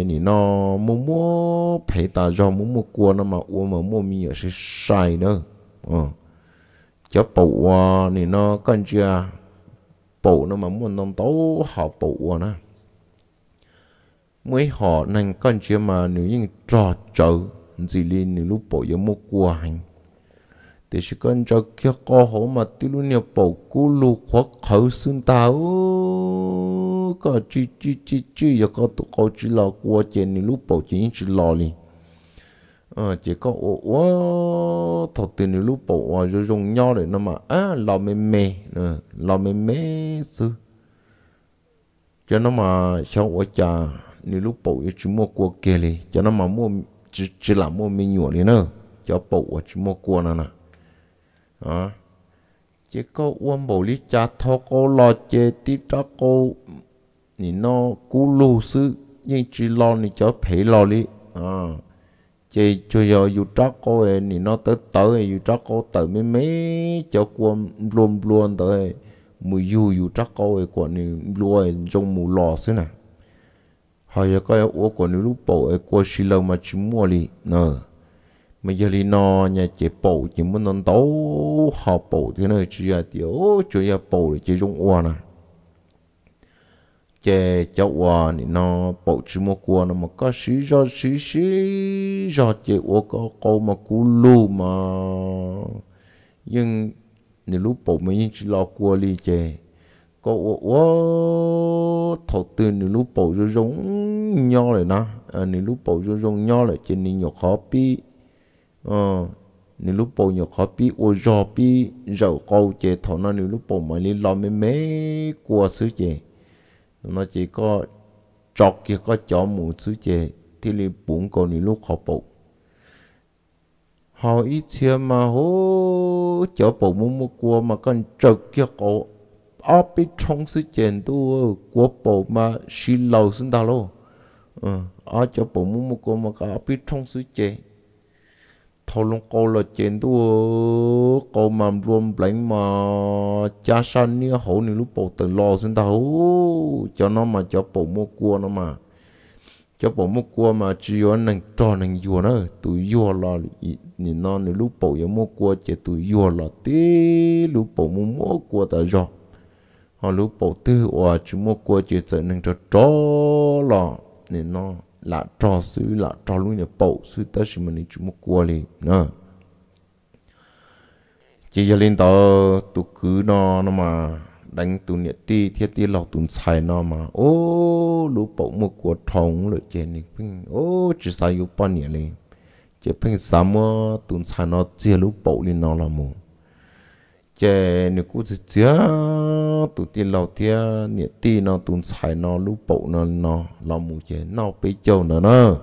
nỉ nó mua mua phải ta do mua mua cuốn nó mà ua mà mua mi sẽ sai nữa ờ cháu bộ nỉ nó cần chưa nó mà muốn nông tố họ bộ nó mới họ nên con chưa mà nếu như trò chợ gì lên nếu lúc bộ giống một cua hành thì chỉ cần cho kia co hổ mà tiêu luôn nhiều bộ cú lu khó khẩu xương tao có chi chi chi chi giờ có tụ có chỉ là cua chén nếu lúc bộ chỉ chỉ lò liền ờ chỉ có ổ ổ thọ tiền thì lúc bộ ổ rồi dùng nho để nó mà á lò mềm mê ờ lò mềm mê sư cho nó mà sau ổ trà nếu lúc bộ ổ chú mua cua kia đi cho nó mà mua chỉ, chỉ là mua mê nhủa đi nữa cho bộ ổ chú mua cua nè nè đó chỉ có uống bổ lý cha thọ cô lo chê tí ra cô nhìn nó cú lù sư nhưng chỉ lo thì cho phải lo lý à chị chú yo yu trắc cô về thì nó tới tới dù trắc cô tới mấy mấy chỗ quân luôn luôn tới mù yu dù trắc cô về của nị luôn trong mù lò xí nè hồi giờ coi ủa của nị lúc bộ ấy qua xí lâu mà chỉ mua đi nè mà giờ đi nó nhà chị bộ chỉ muốn nó tấu họ bộ thế này chỉ là tiểu chú yo bộ chỉ trong qua nè chè cháu hòa thì nó bộ chữ mua cua nó mà có xí do xí xí do chè ô có câu mà cú lù mà nhưng nếu lúc bộ mấy những chỉ lo cua đi chè có ô ô thầu tư nếu lúc bộ cho giống nho rồi nó à, nếu lúc bộ cho giống nho rồi trên nên nhiều khó pi ờ nếu lúc bộ nhiều khó pi ô do pi dầu câu chè thầu nó nếu lúc bộ mà đi lo mấy mấy cua xứ chè nó chỉ có trọt kia có chỗ mù xứ chè thì li bụng cô ni lúc họ bộ họ ít chia mà hố chỗ bộ mua mua cua mà con trọt kia có áp bị trong xứ chè tu của bộ mà xì lầu xuống ta luôn ờ ở ờ, chỗ bộ mua mua cua mà có áp bị trong xứ chè thâu lông cô là chén tu cô mà luôn bánh mà cha san nia hậu nè lúc bộ từng lo xin tao cho nó mà cho bộ mua cua nó mà cho bộ mua cua mà chỉ có nâng trò nâng vua nữa tụi vua là nhìn nó nè lúc bộ mua cua chỉ tụi vua là tí lúc bộ mua mua cua ta rồi họ lúc bộ tư hòa chỉ mua cua chỉ chỉ nâng trò trò là nhìn nó là trò sư là trò luôn là bầu sư ta chỉ mình chúng một qua liền nè. chỉ giờ lên tàu tụ cứ nó nó mà đánh tụ nhiệt ti thiết ti lọc tụ xài nó mà ô lũ bầu một quả thòng lựa chè này phim ô chỉ xài yêu bao nè, liền chỉ phim sáu mươi tụ xài nó chia lũ bầu lên nó là một chè nè cú chỉ chia tụ tiền lầu tia nè ti nó tụn xài nó lú bộ nó nó lò mù chè nó bế châu nó nó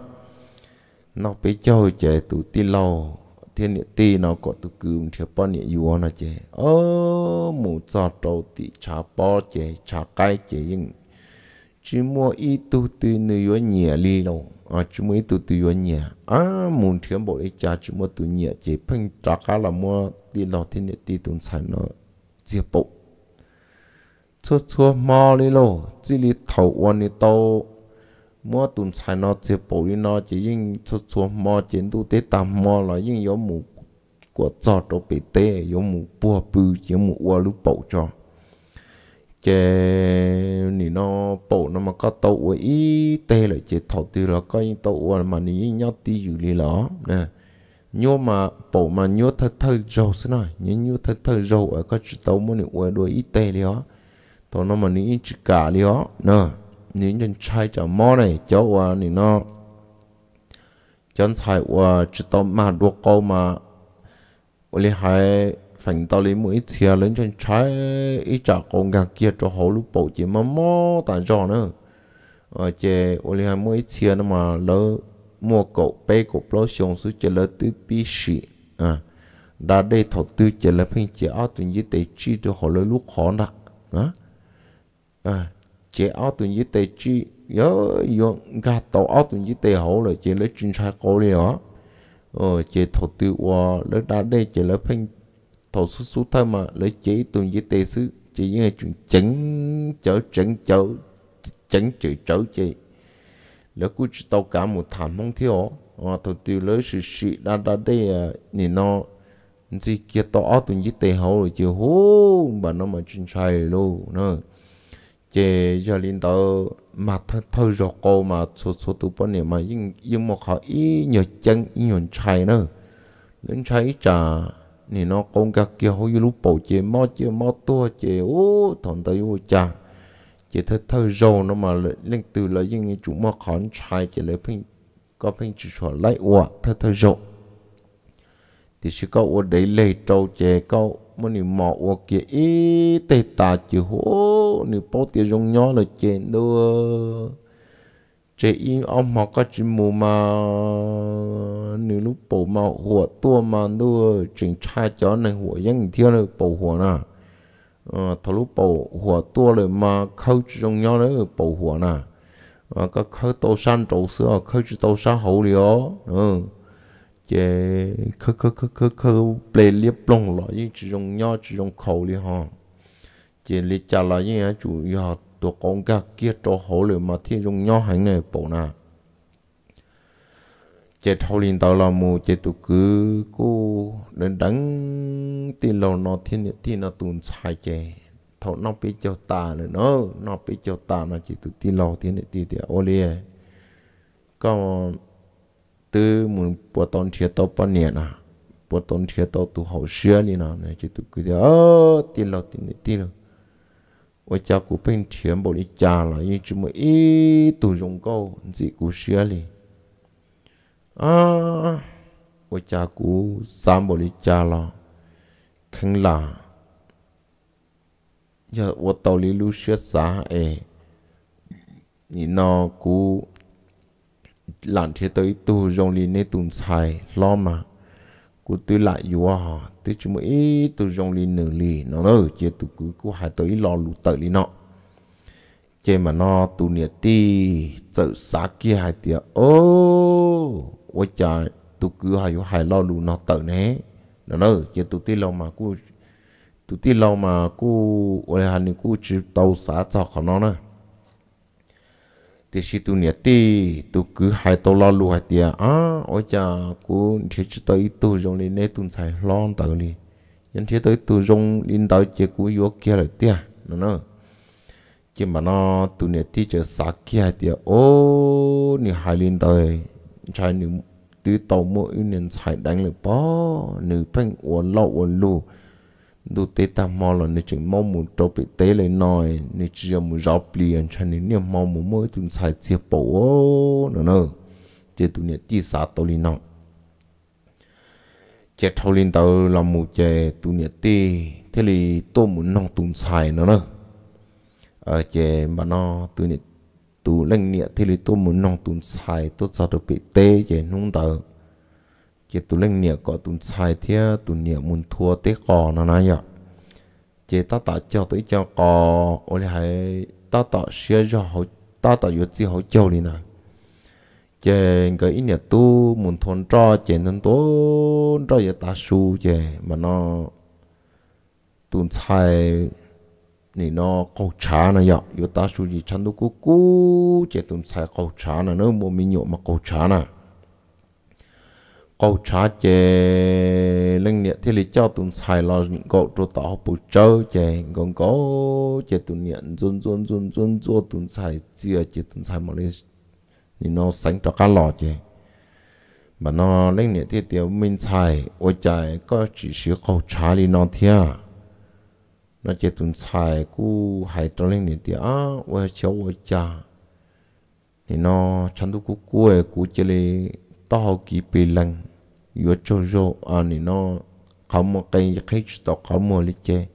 nó bế châu chè tụ tiền lầu thiên nè ti nó có tụ cùm thiệp bao nè yuo nó chè ơ mù cho trâu tị chả bò chè chả cay chè nhưng chỉ mua ít tụ tụ nè yuo nhẹ li lâu à chỉ mua ít tụ tụ yuo nhẹ à mù thiệp bộ ấy cha chỉ mua tụ nhẹ chè phăng chả cá là mua đi lo ti nè ti tùn sản nó chia bộ chua chua mò đi lô chỉ li thầu quan đi tô mua tùn sản nó chia bộ đi nó chỉ yên chua chua mò chiến tu tế tạm mò là yên có mù của cho trò bị tê có mù bùa bư có mù ua lúc bộ cho chế nỉ nó bộ nó mà có tàu ý tê lại chế thầu tư là có những tàu mà nỉ nhau ti dữ li ló nè nhua mà bộ mà nhua thật thơ dầu xin nói nhua nhua thật thơ dầu ở các chữ tàu muốn ở đuôi ít tê đi đó tàu nó mà ní chữ cả đi đó nè những chân trai chả mò này cháu qua ní nó chân trai qua chữ tàu mà đua câu mà lấy hai phần tàu lấy mũi thìa lên chân trai ít chả con gà kia cho hổ lúc bộ chỉ mà mò tàn giò nữa ở ờ, chè lấy hai mũi thìa nó mà lỡ mua cổ bê cổ bố xong xuống chờ lỡ tư bí sĩ à đã đây thọ tư chờ lỡ phim chế áo tuần dưới tế chi cho họ lỡ lúc họ nạ à à chế áo tuần dưới tế chi nhớ dùng gà tàu áo tuần dưới tế hậu là chế lỡ chuyên sai cổ đi hả ờ chế thọ tư qua lỡ đã đây chờ lỡ phim thọ số số thơ mà lỡ chế tuần dưới tế xứ, chế những chuyện chấn chở chấn chở chấn chữ chở chế lỡ cứ chỉ tàu cá một thảm mong thiếu à ờ, tụi tiêu lỡ sự sự đã đã đây nhìn nó chỉ kia tàu ở tụi giết tề hậu rồi chiều hú bà nó mà chân sai luôn nữa chế cho linh tàu mà thôi thôi rồi cô mà số số tụi bọn này mà nhưng nhưng mà họ ý nhờ chân ý nhờ sai nữa lên sai trả nên nó con cái kia hồi lúc bầu chế mò chế mò tua chế ô thằng tao yêu cha chỉ thấy thơ râu nó mà lên từ là những chủ mà khán trai chỉ lấy phim có phim chỉ cho lấy ủa thơ thơ râu thì sự có ủa đấy lấy trâu chè câu mà nị mỏ ủa kia ý tê tà chỉ hố nị bao tiền rong nhỏ là chè đưa chế in ông mà có chỉ mù mà nị lúc bổ mà hủa tua mà đưa chỉnh trai chó này hủa những thiếu là bổ hủa nào ทะลุปูหัวตัวเลยมาเข้าจงยอเลยปูหัวน่ะก็เข้าโตสั้นโตเสื้อเข้าจโตสั้นหูเดียวเออเจ้เข้าเข้าเข้าเข้าเข้าเปลี่ยนเรียบลงหล่อยิ่งจงยอจงเขาเลยฮะเจ้ลิจ่าหล่อยิ่งจู่ยอตัวกองกาเกียรตัวหูเลยมาที่จงยอหันเนี่ยปูน่ะ chết hầu linh tàu là mù chế tụ cứ cô đến đắng tin lâu nó thiên nhật tin nó tuôn sai chế thọ nó bị cho ta nữa nó nó bị cho ta nó chỉ tụ tin lâu thiên nhật tin thì ô liê có từ muốn bộ tôn chia tao bao nhiêu à bộ tôn chia tàu tụ hậu xưa đi nào này chế tụ cứ thế ơ tin lâu tin nhiệt tin rồi và cha của bên thiền bộ đi cha là như chúng mà ít tụ dùng câu chỉ của xưa liền à của cha cú sam bồ lý cha lo khăng là giờ của tàu lý lưu sửa xã e nhị nó cú làm thế tới tu rong lý nê tùn xài lo mà cú tư lại dù à họ tư chú mới ý tu rong lý nửa lý nó nở chế tu cứ cú hai tới lo lũ tờ lý nọ chế mà nó tu nhiệt ti chợ xã kia hai tiệt ô 我家都 cứ hay hay lo lu nó tự nè nó nó chứ tôi tí lâu mà cô tôi tí lâu mà cô ở đây hành cô chỉ tàu xả cho khó nó nè thì khi tụi nhật tí tụi cứ hay tàu lo lu hay tiệt à ở cha cô thì chỉ tới tôi dùng đi nè tôi xài lo tự đi nhưng thế tới tôi dùng đi tới chỉ cô vô kia là tiệt nó nó chứ mà nó tôi nhật tí chỉ sạc kia tiệt ô ni hai lên tới trái nữ tứ tàu mô ưu nên chạy đánh lửa bó nữ bánh ổ lọ ổ lù đủ tế ta mò là nữ chừng mong muốn trâu bị tế lấy nòi nữ chỉ là muốn rộp lì anh trái nữ nữ mong muốn mơ tụi chạy chia bổ nữa nữa chế tụi nữ tí xa tàu lì nọ chế thâu lên tàu là một chè tụi nữ tí thế thì tôi muốn nông tụi ờ, chạy nữa nữa ở chế mà nó tụi nữ tu lanh nhẹ thì lý tu muốn nong tuân sai tôi sao được bị tê chế nung tờ chế tu lanh nhẹ có tuân sai thì tu nhẹ muốn thua tế cò nó nói vậy chế ta tạo cho tới cho cò ôi là hay ta tạo xia cho họ ta tạo yếu chi họ châu đi nào chế cái ý nhẹ tu muốn thôn cho chế nên tốn cho giờ ta su chế mà nó tuân sai นี่นอเขาช้านะยอกอยู่ตาชูจีชันตุกูกูเจตุนใส่เขาช้านะเนื้อโมมีโยมาเขาช้านะเขาช้าเจเรื่องเนี่ยที่ลิเจ้าตุนใส่เราก็ตัวต่อปูเจ้าเจงงก็เจตุนเนี่ยจนจนจนจนจนตุนใส่เจียเจตุนใส่มาเลยนี่นอสังตะกันหล่อเจมันนอเรื่องเนี่ยที่เดียวมินใส่โอใจก็จีเสือเขาช้าลีนอเทีย nó chỉ tụng xài cú hải trong lên nền tiếc và cháu và cha thì nó chẳng đủ cú cua cú à, chỉ lê tao kỳ bì lăng vừa cho rô anh thì nó không à, một cái cái tao không một lịch chơi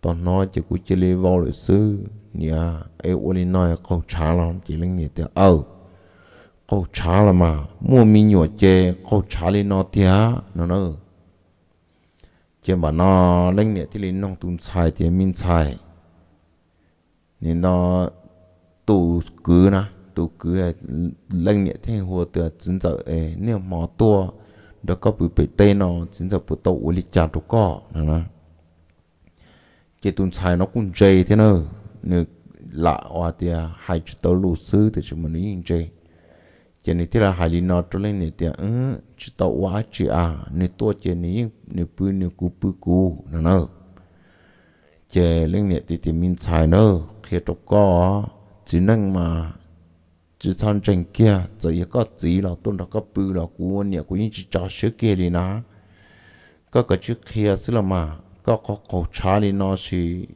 tao nói chỉ cú chỉ lê vào lịch sử nhà ấy ôn nói câu trả lời chỉ lên nền tiếc ờ câu trả lời mà mua mi nhọ chơi câu trả lời nó tiếc nó nói ừ chém bà nó lên nè thì lên nông tung xài thì mình xài nên nó tụ cứ na tụ cứ là lên nè thì hồ tựa chính giờ ấy nếu mà tua đó có bị bị tê nó chính giờ bị tụ uli chả đủ cỏ nè nè cái tung xài nó cũng chơi thế nữa nữa lạ hoa thì hai chữ tàu lù sư thì chúng mình nhìn chơi chỉ nên thế là hai lý nó trở lên này thì ừ chỉ tàu quá chỉ à nè tua chỉ nè nè bự nè cú bự cú nè nè chỉ lên này thì thì mình xài nè khi đó có chỉ năng mà chỉ san chân kia rồi có chỉ là tôi đó có bự là cú anh nè cú anh chỉ cho sửa kia đi nè có cái chữ kia xí là mà có có cổ trả đi nó chỉ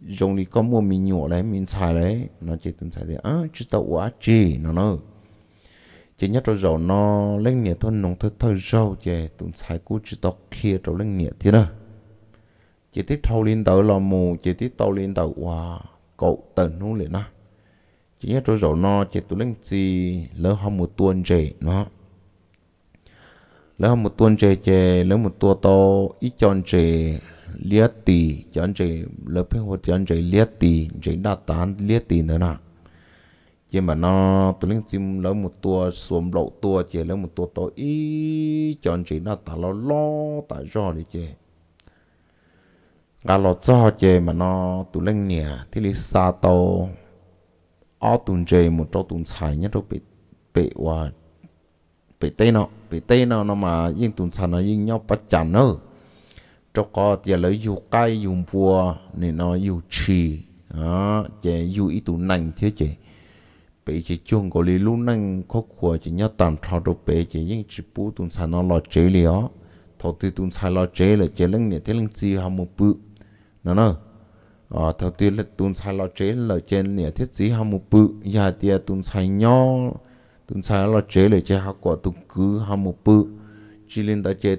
dùng đi có mua mình nhỏ lấy mình xài lấy nó chỉ tuân xài thì à chỉ tàu quá chỉ nè nè chỉ nhất rồi rồi nó lên nhẹ thôi nông thôi thôi rau chè tụng sai cú chỉ tóc kia rồi lên nhẹ thế nào chỉ tiếp thâu lên tàu là mù chỉ tiếp tàu lên tàu wow cậu tần nó liền na chỉ nhất rồi rồi nó chỉ tụng lên gì lỡ hôm một tuần chè nó lỡ hôm một tuần chè chè lỡ một tua to ít chọn chè liết tì chọn chè lỡ phải hồ chọn chè liết tì chè đa tán liết tì nữa nào chỉ mà nó tôi lính chim lớn một tua xuống lậu tua chỉ lớn một tua tối ý chọn chỉ nó ta lo lo tại do đi chỉ gà lo cho chỉ mà nó tôi lính nhà thì lý sa tàu ở tuần chỉ một chỗ tuần xài nhất đâu bị bị qua bị tê nó bị tê nó nó mà yên tuần xài nó yên nhau bắt chặt nữa cho có chỉ lấy dù cay dùng vua nên nó dù chì đó chỉ dù ý tuần nành thế chỉ bây chỉ chung có lý lúc năng khó khua chỉ nhớ tạm thọ đồ bé chỉ những chỉ bù tuần sai nó lo chế li ó thọ tư tuần sai lo chế là chế lưng này thế lưng gì hàm một bự nó nó à ờ, thọ tư là tuần sai lo chế là chế này thế gì hàm một bự nhà dạ thì tuần sai nhỏ tuần sai lo chế là chế học quả tuần cứ hàm một bự chỉ lên ta chế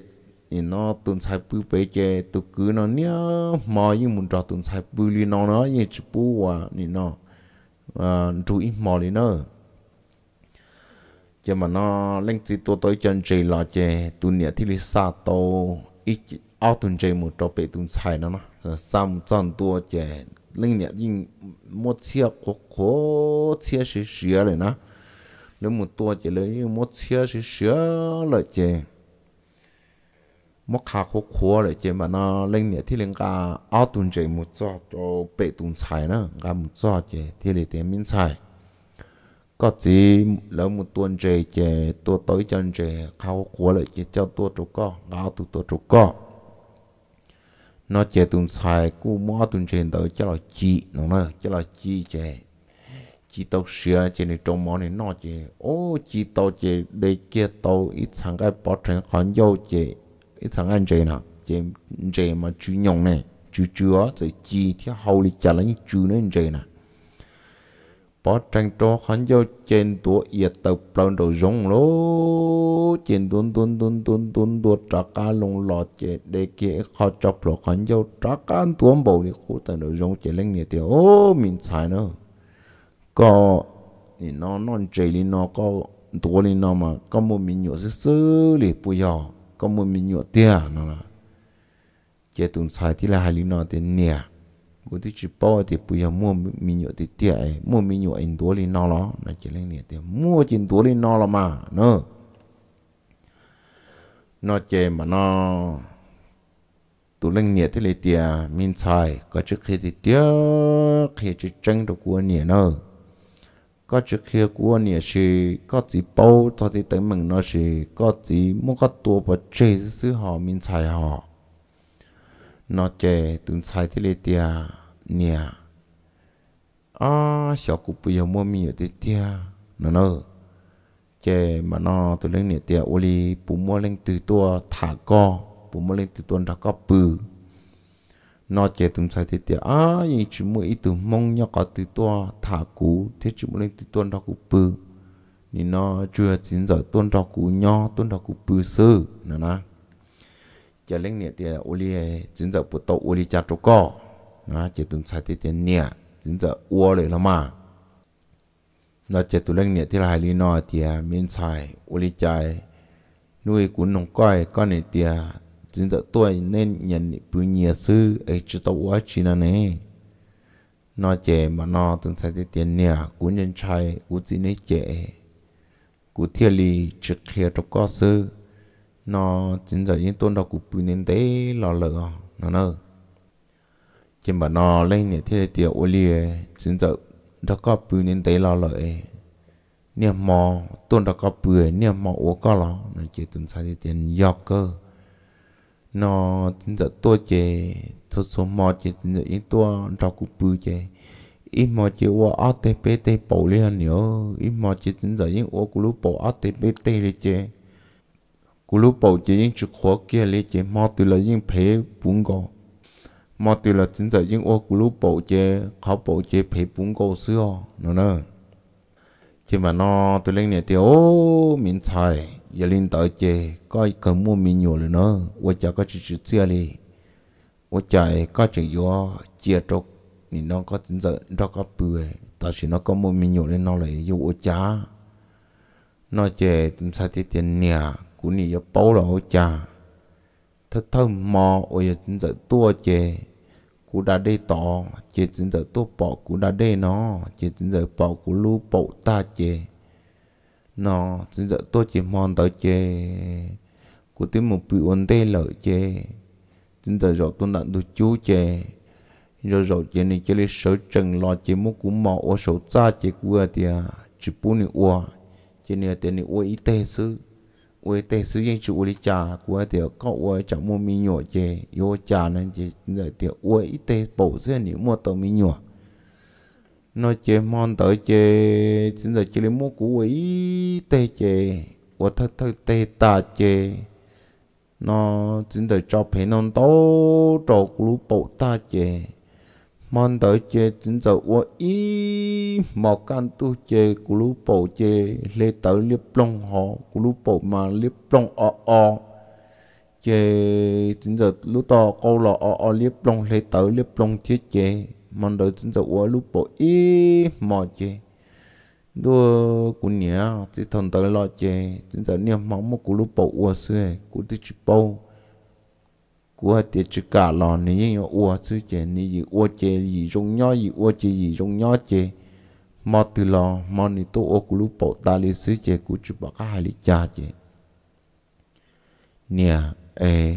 nó tuần sai bự bé chế tuần cứ nó nhớ mà những muốn trò tuần sai bự li nó nó những chỉ bù à nó Ờ, rủi mò lý nữa chứ mà nó lên chỉ tôi tới chân chơi là chè, tu nhẹ thì lý sa tô ít ao tuần chơi một trò bể tuần xài nó nó xong ờ, chân tua chè lên nhẹ nhưng một chia khó cố chia sửa sửa này nó nếu một tua chơi lấy một chia sửa sửa lại chè มกขาคุกขัวเลยเจมันนะเล่งเนี่ยที่เล่งกาเอาตุนเจมุจอจอเปตุนใส่นะกามุจอเจที่เลยเตมินใส่ก็จีแล้วมุตัวเจเจตัวโตจันเจเขาขัวเลยเจเจ้าตัวจุกก็เอาตัวตัวจุกก็นอเจตุนใส่กูมอตุนเจนเตอเจ้าจีน้องนะเจ้าจีเจ chỉ tàu sửa chỉ này trong món này nọ chỉ ô chỉ tàu chỉ để kia tàu ít sáng cái bỏ tránh khó nhau chỉ 一层安这呢，这这嘛猪肉呢，猪猪这鸡贴后里加了你猪呢这呢，把整桌很久见多也都不着用喽，见多多多多多多扎干弄落这那个好扎不很久扎干多毛的苦等着用这零年的哦明菜呢，个你那那这里那个多里那嘛，个么明有是手里不要。có một mình nhọ tia nó là chế tụng sai thì là hai lý nó thì nè bố thì chỉ bao thì bây giờ mua mình nhọ thì tia ấy mua mình nhọ anh tuổi lý nó đó là chỉ lên nè thì mua chỉ tuổi lý nó là mà nó nó chế mà nó tụ lên nè thì lấy tia mình sai có trước khi thì tia khi chỉ chân được của nè nó ก็จะเคียกัวเนี่ยชิก็จีโป้ตอนที่ตังมึงเนาะชิก็จีมุก็ตัวปะเจซื้อหอมินชายหอเนาะเจตุนชายที่เลเตียเนี่ย อ๋อเสีกูปยมัวมีอยู่ที่เตียเนาะเจมานอตัวเล็กเนี่ยเตียอุลีปุ่มมัวเล็งตือตัวถากก็ปุ่มมัวเล็งตือตัวถากก็ปือ nó chế tụm sai thế tiệt à như chỉ mỗi ít tụm mong nhau có từ to thả cú thế chỉ mỗi lên từ tuần đó cú bự nên nó chưa chín giờ tuần đó cú nhau tuần đó cú bự sơ nè nè giờ lên nè tiệt ô li chín giờ bộ tàu ô li chặt chỗ cò nó chế tụm sai thế tiệt nè chín giờ uo lại lắm mà nó chế tụm lên nè tiệt hai li nó tiệt miên sai ô li chạy nuôi cún nông cõi con nè tiệt 진짜 tua nên nhận bu nhiều sư ấy chỉ tao quá chỉ là nè nó chè mà nó từng sai thì tiền nè của nhân trai của chỉ nấy chè của thiên lý trực kia trong có sư nó chính giờ những tôn đạo của bu nên tế lo lợ nó nơ chỉ mà nó lên nhà thiên tiền ô liề chính giờ đã có bu nên tế lo lợ niệm mò tôn đạo có bùi niệm mò ô có lo nó chỉ từng sai thì tiền giọt cơ nó giờ tôi chế số số mò chế giờ những tôi rau củ bự chế ít mò chế qua OTP tê bổ liền nhớ ít mò chế giờ những ô củ lú bổ OTP tê liền chế cú lú bầu chế những chữ khóa kia liền chế mò từ là những phế bún gò mò từ là chính giờ những ô cú lú bầu chế khó bầu chế phế bún gò xưa nó nè chỉ mà nó từ lên này thì ô mình xài giờ linh tờ chê có cầm mua mình nhổ lên nó qua chợ có chút chút chia đi qua chợ có chữ gió chia trục thì nó có tính giờ nó có bùi, tao chỉ nó có mua mình nhổ lên nó lại yêu ô cha, nó chê tìm sao thì tiền nhà cũng nhỉ bao là ô cha, thật thơm mò ô giờ tính giờ tua chê của đã đê tỏ chê tính giờ tua bỏ của đã đê nó chê tính giờ bỏ của lu bỏ ta chê nó xin giờ tôi chỉ mòn tới chê của tiếng một bị ổn tê lợi chê xin giờ rồi tôi nặng được chú chê rồi rồi chê này chê lấy sở trần lo chê muốn cũng mò ô sổ cha chê của à thì chỉ bún này ô chê này tiền này ô y tế sư ô y tế sư yên chú ô lý cha của thì có ô chẳng mua mi nhỏ chê yo cha nên chê xin giờ thì ô y tế bổ sư này mua tàu mi nhỏ nói chê mon tới chê xin giờ chê lấy mua cũ ấy tê chê và thật thật tê ta chê nó xin giờ cho phải non tố trộn lũ bộ ta chê mon tới chê xin giờ và ý một căn tu chê của lũ bộ chê lê tới liếp long họ của lũ bộ mà liếp long o o chê xin giờ lũ to câu lọ o o liếp long lê tới liếp long thiết chê mong đợi chúng ta uống lúc bỏ ít mò chê đua cú nhẹ chỉ thần tới lo chê chúng ta niệm mong một cú lúc bỏ uống xưa cú tự chụp bao cú hạt tiệt chữ cả lò này nhưng uống xưa chê này gì uống chê gì rong nhó gì uống chê gì rong nhó chê mò từ lò mò này tôi uống cú lúc bỏ ta lấy xưa chê cú chụp bao cả hai lý cha chê nè ê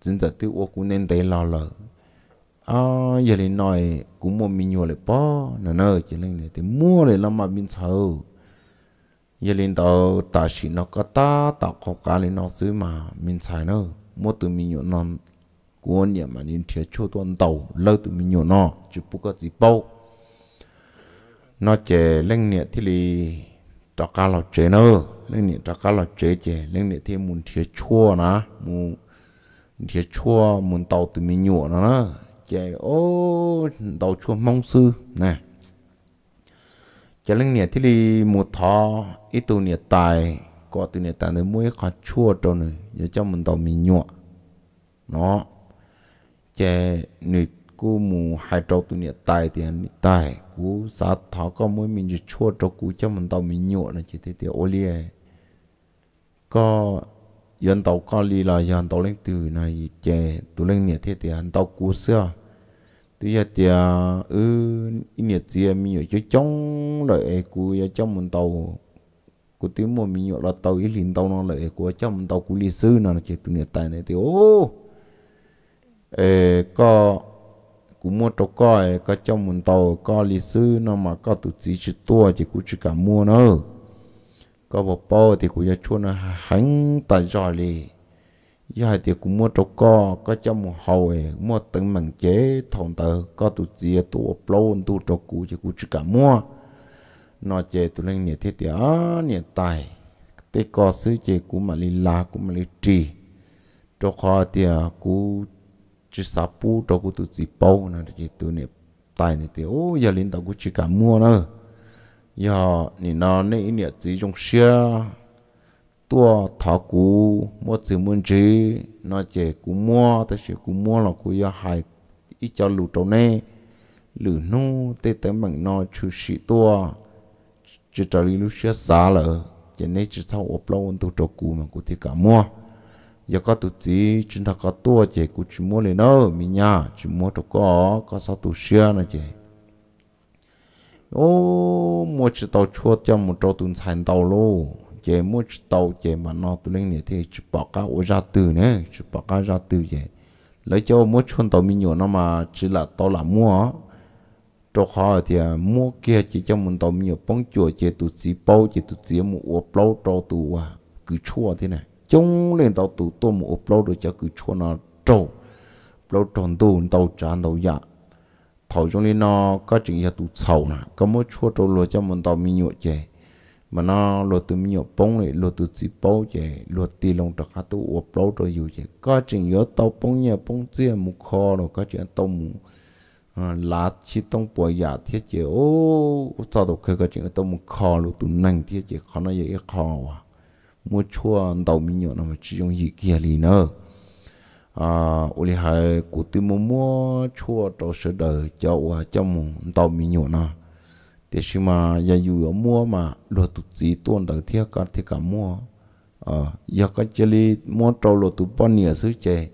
chúng ta tự uống cú nên để lo lợ à giờ lên nói cũng mua mình nhua lại po nè nè chỉ lên này thì mua lại làm mà mình sợ giờ lên tàu ta chỉ nó có ta tao có cá này nó xứ mà mình xài nữa mua từ mình nhua nó của anh nhà mà nên chia cho toàn tàu lâu từ mình nhua nó chụp bút cái gì bao nó chè lên này thì là tao cá lò chế nữa lên này tao cá lò chế chè lên này thì muốn chia chua nè muốn chia chua muốn tàu từ mình nhua nó nữa chế ô đầu chua mong sư nè cho nên nè thì đi một thọ ít tu nè tài có tu nè tài nữa mỗi khó chua cho nè giờ cho mình tàu mình nhọ nó chế nè cú mù hai trâu tu nè tài thì anh tài cú sát thọ có mỗi mình chua cho cú cho mình tàu mình nhọ là chỉ thế thì ô liê có yon tàu có lì là yon tàu lên từ này chè tụ lên nhiệt thế thì anh tàu cú xưa tuy giờ thì ừ à, nhiệt gì mình ở chỗ trong lợi cú ở trong một tàu cú tiếng mà mình ở là tàu ít liền tàu nó lợi cú ở trong một tàu cú lì sư nó chè tụ nhiệt tại này thì ô ê có cú mua trâu coi có trong một tàu có lì sư nó mà có tụ chỉ chỉ tua chỉ cú chỉ cả mua nữa có bộ bò thì cũng cho nó hắn tại giò lì giờ thì cũng mua trâu co có cho một hồi mua từng mảnh chế thòng tờ có tụ gì tụ plon tụ trâu cũ chỉ cũng chỉ cả mua nó chế tụ lên nhiệt thế thì á nhiệt tài tê co sứ chế cũng mà lì lá cũng mà lì trì trâu co thì à, cũng chỉ sáp bù trâu cũng tụ chỉ bao nè chỉ tụ nhiệt tài này thì ô giờ linh tàu cũng chỉ cả mua nữa giờ nị nó nị nị dưới trong xe tua thọ cú mua từ muốn trí nó chỉ cú mua tới chỉ cú mua là cú giờ hai ít cho lù trâu nè lù nu tê tê mình nó chú sĩ tua chỉ trở đi lúc xe xa lỡ chỉ nè chỉ sau ốp lâu ôn tu trâu cú mà cú thì cả mua giờ có tụ chỉ chúng ta có tua chỉ cú chỉ mua lên nó mình nhà chỉ mua trâu có có sao tụ xe nó chỉ ô mua chỉ tàu chua cho một trâu tuần thành tàu lô chế mua chỉ tàu chế mà nó tụi lên này thì chụp bỏ cá ô ra từ nè chụp bỏ cá ra từ vậy lấy cho mua chun tàu mình nhiều nó mà chỉ là tàu là mua cho họ thì à, mua kia chỉ cho mình tàu mình nhiều bóng chùa chế tụi chỉ bao chế tụi chỉ một ô bao trâu tụ à cứ chua thế này chúng lên tàu tụ tôi một ô bao được cho cứ chua nó trâu bao tròn tụ tàu tràn tàu dạ thầu trong đi nó có chuyện là tụ sầu nè có mỗi chua trâu lúa cho mình tàu mi nhựa chè mà nó lúa từ mi nhựa bông này lúa từ chỉ bông chè lúa tì lòng trọc hạt tụ uộp lâu rồi dù chè có chuyện yếu tàu bông nhà bông chia mù kho rồi có chuyện tàu mù à, lá chỉ tông bùa giả dạ thiết chè ô sao đâu khơi có chuyện tàu mù kho lúa từ nành thiết chè khó nó dễ khó à mua chua tàu mi nhựa nó mà chỉ dùng gì kia lì nữa à uli hai cụ tí mua mua chua trâu sơ đời cho qua cho mù tàu mi nhổ nó thế khi mà gia dù ở mua mà lo tụ gì tuôn đời thiệt cả thiệt cả mua à, giờ cái chơi li mua trâu lo tụ bao nhiêu sứ chè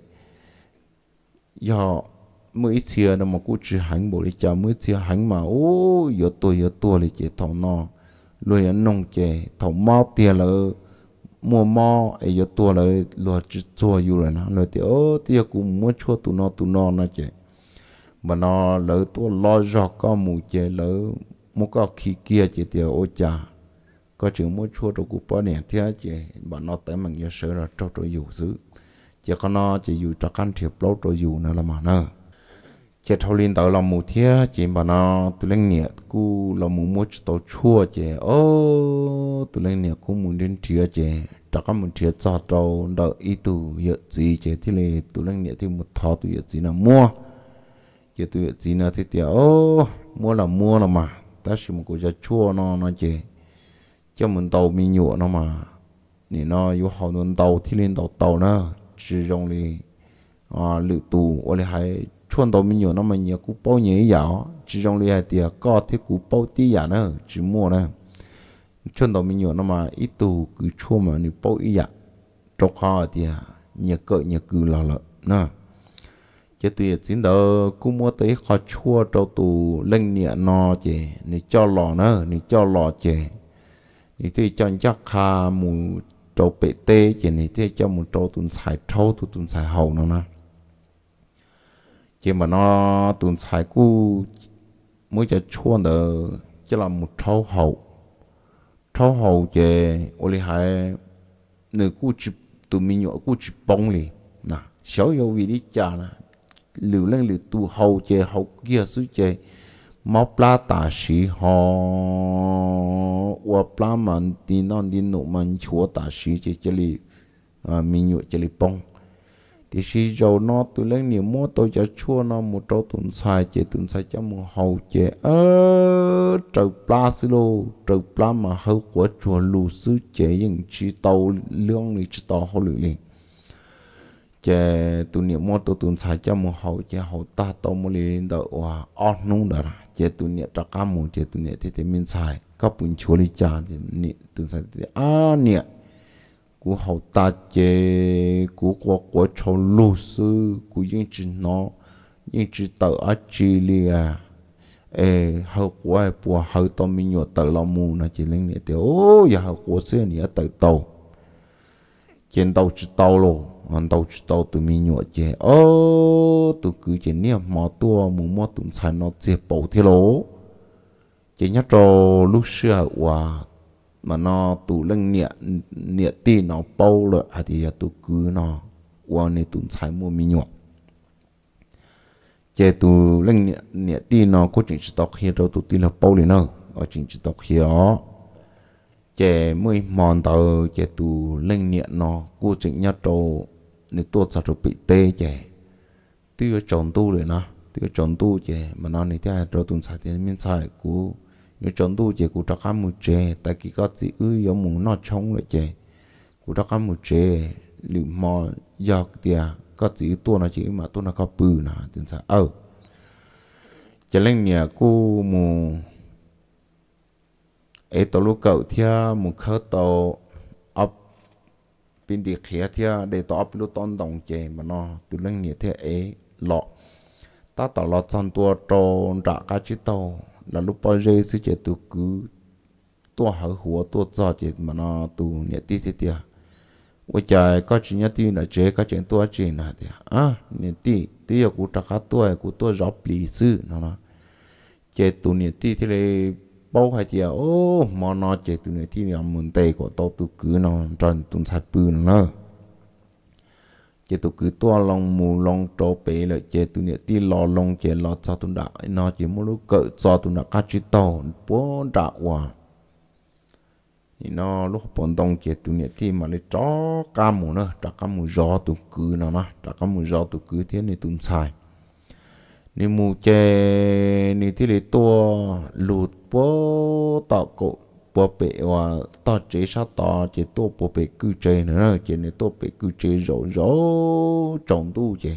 giờ mới chia nó mà cụ chỉ hành bộ đi cha mới chia hành mà ô giờ tuổi giờ tuổi là chè thằng nó rồi anh nông chè thằng mau tiền là mua mò ấy giờ tua lại lo chỉ tua yêu rồi nè, nói thì ô thì cũng muốn cho tụi nó tụi nó nè chị, mà nó lỡ tua lo rõ có mù chế lỡ mua có khi kia chị, thì ô cha có chuyện mua chua đồ của bọn này thế chị, mà nó tới mình nhớ sợ là cho tôi dù giữ chỉ có nó chỉ dù cho căn thiệp lâu tôi dù nữa là mà nữa chết thâu linh tàu lòng mù thia chỉ bà nó tụi lên nhiệt cu lòng mù mua tàu chua chế ô tụi lên nhiệt cu muốn đến chia chế cho các muốn chia cho tàu đợi ý tụ yết gì chế thì lên tụi lên nhiệt thì một thọ tụi yết gì là mua chế tụi yết gì là thì tiếc ô mua là mua là mà ta chỉ một cái cho chua nó nó chế cho mình tàu mi nhựa nó mà nên nó yêu hậu tàu thì lên tàu tàu nữa chỉ dùng đi à lựu tù ở đây hay chuẩn đồ mình nhiều nó mà nhiều cú bao nhiêu giàu chỉ trong lì hai tiền có thế cú bao tí giả nữa chỉ mua nữa chuẩn đồ mình nhiều nó mà ít tù cứ chua mà nhiều bao ít giả trọc họ thì nhiều cỡ nhiều cứ lo lợ nữa chứ tuy chính đó cú mua tới họ chua trâu tù lên nhẹ nó chè nè cho lò nữa nè cho lò chè nè thì cho chắc kha mù trâu bể tê chè nè thì cho mù trâu tùn xài trâu tùn xài hậu nó nữa chỉ mà nó tuần sai cú mới cho chua nữa chỉ là một thâu hậu thâu hậu chè ô li hai nửa cú chụp tụi mình nhỏ cú chụp bông li nà sáu yêu vì đi cha nà liều lên liều tu hậu chè hậu kia suy chè mau pla ta sĩ họ và pla mình tin non tin nụ mình chua ta sĩ chỉ chỉ li mình nhỏ chỉ li bông thì si dầu nó tôi lấy nhiều mua tôi cho chua nó một trâu tụn xài chế tụn xài cho một hầu chế ơ trâu pla xí lô trâu pla mà hầu của chùa lù sư chế những chi tàu lương này chi tàu hầu lửa liền chế tụi nhiều mua tôi tụn xài cho một hầu chế hầu ta tàu một liền đợi hòa ọt nung đó chế tụi niệm trắc cam một chế tụi nhiều thế thế mình xài các bún chua đi chả thì niệm tụi xài thế à niệm của hậu ta chế của quốc của châu lô sư của những chỉ nó những chỉ tờ ở chì lì à ê hậu của ai bùa hậu tao mi nhọ tờ lo mù nó chỉ lên nè tiêu ô giờ hậu của xưa nè tờ tàu trên tàu chỉ tàu lô anh tàu chỉ tàu tụi mi nhọ chế ô tụi cứ chế nè mò tua mù mò tụi sai nó chế bầu thế lô chế nhát rồi lúc xưa hòa mà nó tụ lưng nhẹ nhẹ tì nó bao rồi à thì à, tụ cứ nó qua này tụ trái mua mi nhọ chế tụ lưng nhẹ nhẹ tì nó có chỉnh chỉ tóc kia đâu tụ tì là bao liền đâu ở chuyện chỉ tóc đó, chế mới mòn tàu chế tụ lưng nhẹ nó cố chỉnh nhát trâu nên tôi sao trụ bị tê chế tiêu chọn tu rồi nó tiêu chọn tu chế mà nó này thì ai trâu tụ sai tiền miễn sai của ยจนตู้เจกูจะข้ามมเจ แต่กี่ก็สิอ้ยอยมุงนอชงเลยเจกูจะข้ามมเจหรือมอยอกเตียก็สิตัวนะจีมาตัวนะก็ปืนนะจินซาเออจะเล่นเนี่ยกูมู เอตัวลูกเก่าเทียมุงเขาตอัพปินดีเขียเทียเดตอัพลูกตอนตองเจมันเนาะตัวเล่นเนี่ยเทียเอหลอกตาต่อหลอดสันตัวโตรจกกาจิตโต là lúc bao giờ sẽ chế tu cứ tua hở hùa tua giò chế mà nó tu nhẹ tí thế tiệt à? ôi trái có chuyện nhá tí là chế có chuyện tua chuyện là tiệt à? à nhẹ tí tí giờ cú trắc hát tua cú tua gió bì sư nó à? nó chế tu nhẹ tí thì lấy bao hai tiệt ô mà nó chế tu nhẹ tí là muốn tay của tao tu cứ nó trần tu sạch bự nó chế tụ cứ tua lòng mù lòng trò bể lại chế tụ nè ti lò lòng chế lò cho tụ đã nó chỉ muốn lúc cỡ cho tụ đã cắt chỉ tàu bố đã qua thì nó lúc bọn đông chế tụ nè ti mà lấy chó cá mù nó chó cá mù gió tụ cứ nó mà chó cá mù gió tụ cứ thế này tụ sai nếu mù chế nếu thì lấy tua lụt bố tạo cổ bộ bệ và ta chế sao to chế to bộ bệ cứ chế nữa chế này to bệ cứ chế rõ rõ trọng tu chế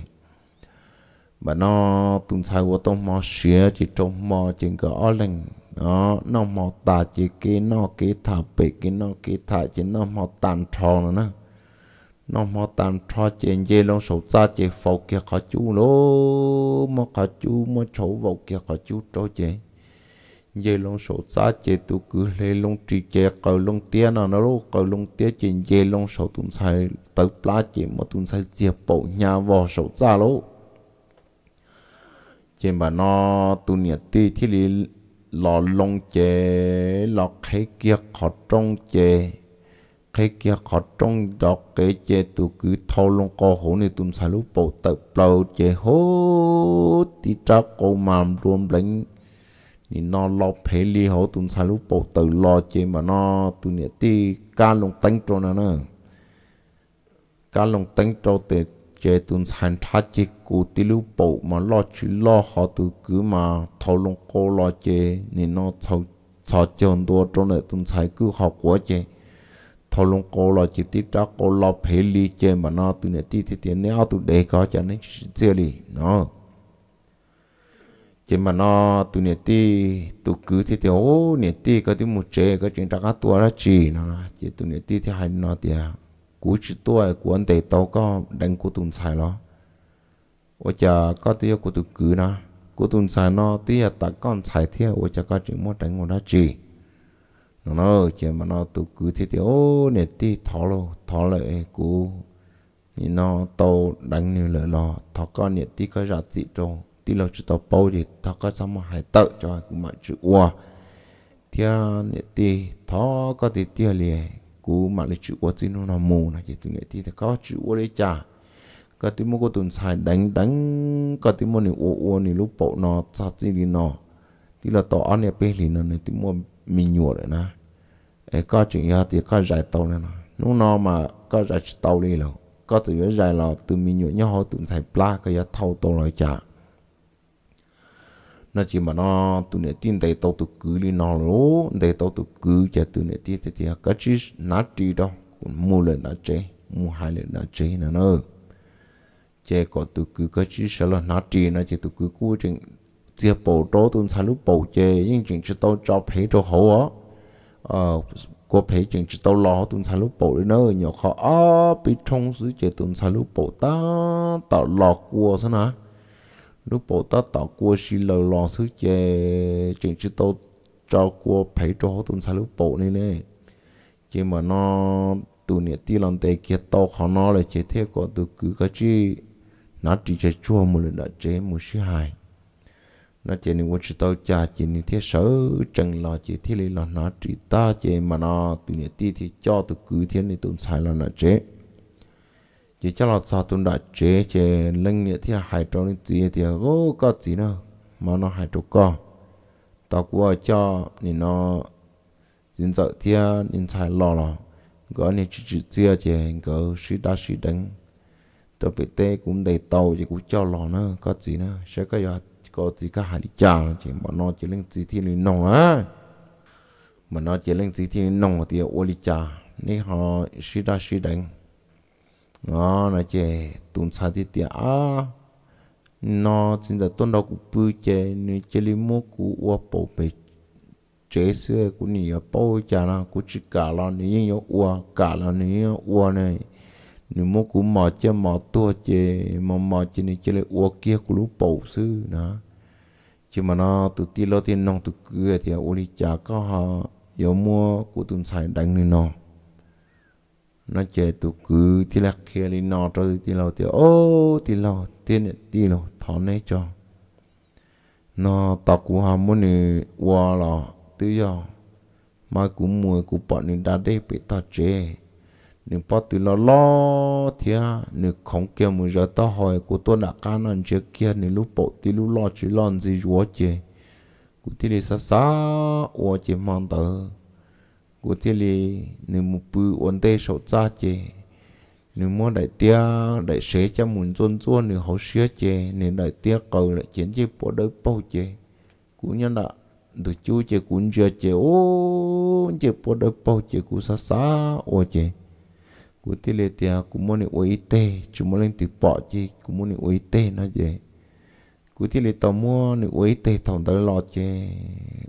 mà nó tuần sai của tôi mò xía chỉ trồng mò chỉ có ở lên nó nó mò tà chỉ cái nó cái thả bệ cái nó cái thả chỉ nó mò tàn tròn nữa nè nó mò tàn tròn chế dây lông sầu ra chế phầu kia khó chú lô mà khó chú mà chấu vô kia khó chú trâu chế dê long sổ xa chế tu cứ lê long trì chế cầu long tia nào nó lúc cầu long tia chế dê long sổ tụm sai tới plá chế mà tụm sai diệp bộ nhà vò sổ xa lô chế bà nó tu nhiệt ti thì lý lò long chế lò khế kia khó trong chế khế kia khó trong đó kế chế tu cứ thâu long co hổ này tụm sai lúc bộ tới bầu chế hô tí trá cô màm rùm lãnh thì nó lo phê li hậu tụi sai lúc bộ tự lo chế mà nó tu nè ti cá lồng tánh trâu nè nè cá lồng tánh trâu tệ chế tụi sai thá chế cụ ti lúc bộ mà lo chỉ lo họ tụi cứ mà thâu lồng cô lo chế thì nó thâu thâu chọn đồ trâu nè tụi sai cứ họ của chế thâu lồng cô lo chế ti trắc cô lo phê li chế mà nó tu nè ti thì tiền nè tu để có cho nên chơi li nó chỉ mà nó tu nè ti tu cứ thế thì ô nè ti có thứ một chế có chuyện trắc tua đó chỉ nó chỉ tu nè ti thì hay nó thì à, cú chỉ tua của anh tề tao có đánh của tụm sai nó ô chả có thứ của tu cứ nó của tụm sai nó tí là tạt con sai theo ô chả có chuyện một đánh của nó chỉ nó nói ừ, chỉ mà nó tu cứ thế thì ô nè ti thọ lo thọ lệ cú nó tao đánh như lợi nó thọ con nè ti có giá trị rồi tí là chữ tàu bao thì thọ có sao mà hải tợ cho cũng mà chữ ua theo nè tì thọ có thì tiêu liền cú mà lấy chữ ua chỉ nó là mù là chỉ tụi nè tì thì có chữ ua lấy trả có tí mua có tuần xài đánh đánh có tí mua nè ua ua nè lúc bộ nó sao chỉ đi nó tí là tàu ăn nè bê liền nó nè tí mua mình nhua rồi nè ấy có chuyện gì thì có giải tàu nè nó nó mà có giải tàu đi rồi có tự giải là từ mình nhua nhau họ tuần xài pla cái giá thâu tàu lại trả nó chỉ mà nó tụi nè tin đầy tàu tụi cứ đi nó lố đầy tàu tụi cứ chả tụi nè tin thì thì à, cái chữ nát đi đó cũng mua lên nó chế mua hai lên nó chế nó nó chế có tụi cứ cái chữ sợ là nát đi nó chỉ tụi cứ cua chừng chia bỏ đó tụi sao lúc bỏ chế nhưng chừng chỉ tao cho thấy cho hậu á ờ có thấy chừng chỉ tao lo tụi sao lúc bỏ đấy nó nhỏ khó á bị trong xứ chế tụi sao lúc bỏ ta tao lo cua sao nào lúc bộ ta tạo qua xì lờ lo thứ chè chuyện chứ tôi cho qua phải cho họ tuần xa lúc bộ này nè chỉ mà nó tụi nè ti lòng tề kia to khó nó là chế thế của tụi cứ cái chi nó chỉ cho chua một lần đã chế một số hai nó chỉ nên quan chỉ tao cha chỉ nên thế sở trần lò chỉ thế lý lò nó chỉ ta chỉ mà nó tụi nè ti thì cho tụi cứ thế này tuần xa là nó chế chỉ cho lọt sao tụi đã chế chế linh nghĩa thì hải trâu nên gì thì gỗ có gì đâu mà nó hải trâu co tao qua cho nên nó dân dợ thì nên xài lo lò gỡ nên chỉ chỉ chia chế gỡ sĩ đa sĩ đánh tao bị tê cũng đầy tàu chứ cũng cho lo nữa có gì nữa sẽ có gì có gì cả hải đi chả chỉ bọn nó chỉ linh gì thì lên nòng á mà nó chỉ lên gì thì nòng thì ô đi chả nên họ sĩ đa sĩ đánh nó nó chè tụn sa thì tiệt à nó xin là tôn đạo của bư chè nên chè li mua của uo bộ bề chế xưa của nhỉ bộ cha là của chỉ cả là nếu nhớ uo cả là nếu uo này nếu mua của mò chè mò tua chè mà mò chè nếu chè li uo kia của lúc bộ sư nữa chỉ mà nó từ ti lo thì nong từ cửa thì uo li chả có họ yếu mua của tụn sa đánh nên nó nó chơi tụ cứ thì là kia đi nọ rồi thì lo thì ô thì lo tiền thì lo thọ này cho nó tọc của ham muốn nè qua lọ tự do mà cũng mua cũng bọn nên đã để bị tao chế nên bọn tự lo lo thì à nên không kia muốn giờ tao hỏi của tôi đã can ăn trước kia nên lúc bộ thì lúc lo chỉ lo gì chúa chế cũng thì để xa xa ô chế mang tới của thế li nếu một bự ổn tê sầu cha chê nếu mua đại tia đại sế cho muốn chôn chôn nếu hậu sế chê nếu đại tia cầu lại chiến chê bỏ đỡ bao chê cũng như là đồ chú chê cũng chưa chê ô chê bỏ đỡ bao chê cũng xa xa ô chê của thế li tia cũng muốn nếu ôi tê chúng muốn lên từ bỏ chê cũng muốn nếu ôi tê nó chê cú tí lì tàu mua nữ uế tê thòng tới lò chè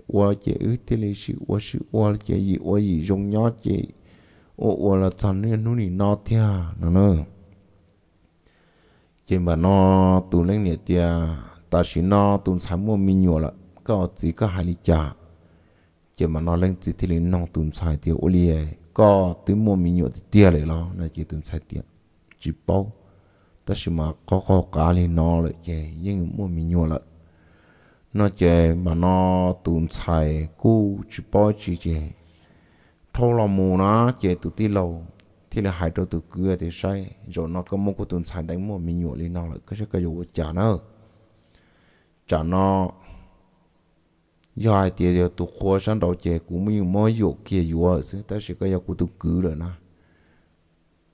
ua chè ứ tí lì sự ua sự ua chè gì ua gì dùng nhó chè ô ua là chọn nên nụ nỉ no thia nó nó chè mà nó tụ lên nè tia ta chỉ nó tụ sáng mua mi nhùa là có chỉ có hai lì chả chè mà nó lên chỉ tí lì nong tụ sáng tia ua có tứ mua mi nhùa thì tia lại lo là chỉ tụ sáng tia chỉ bao ta chỉ mà có có cá lên nó lại chè nhưng mà mình nhua lại nó chè mà nó tụm xài cu chỉ bó chỉ chè thâu là mù nó chè tụt tí lâu thì là hai trâu tụt cưa thì say rồi nó có một cái tụm xài đánh một mình nhua lên nó lại cái cái dụ chả nó chả nó do ai giờ tụt khó sáng đầu chè cũng mình mua dụ kia dụ ở ta chỉ cái dụ tụt cứ rồi na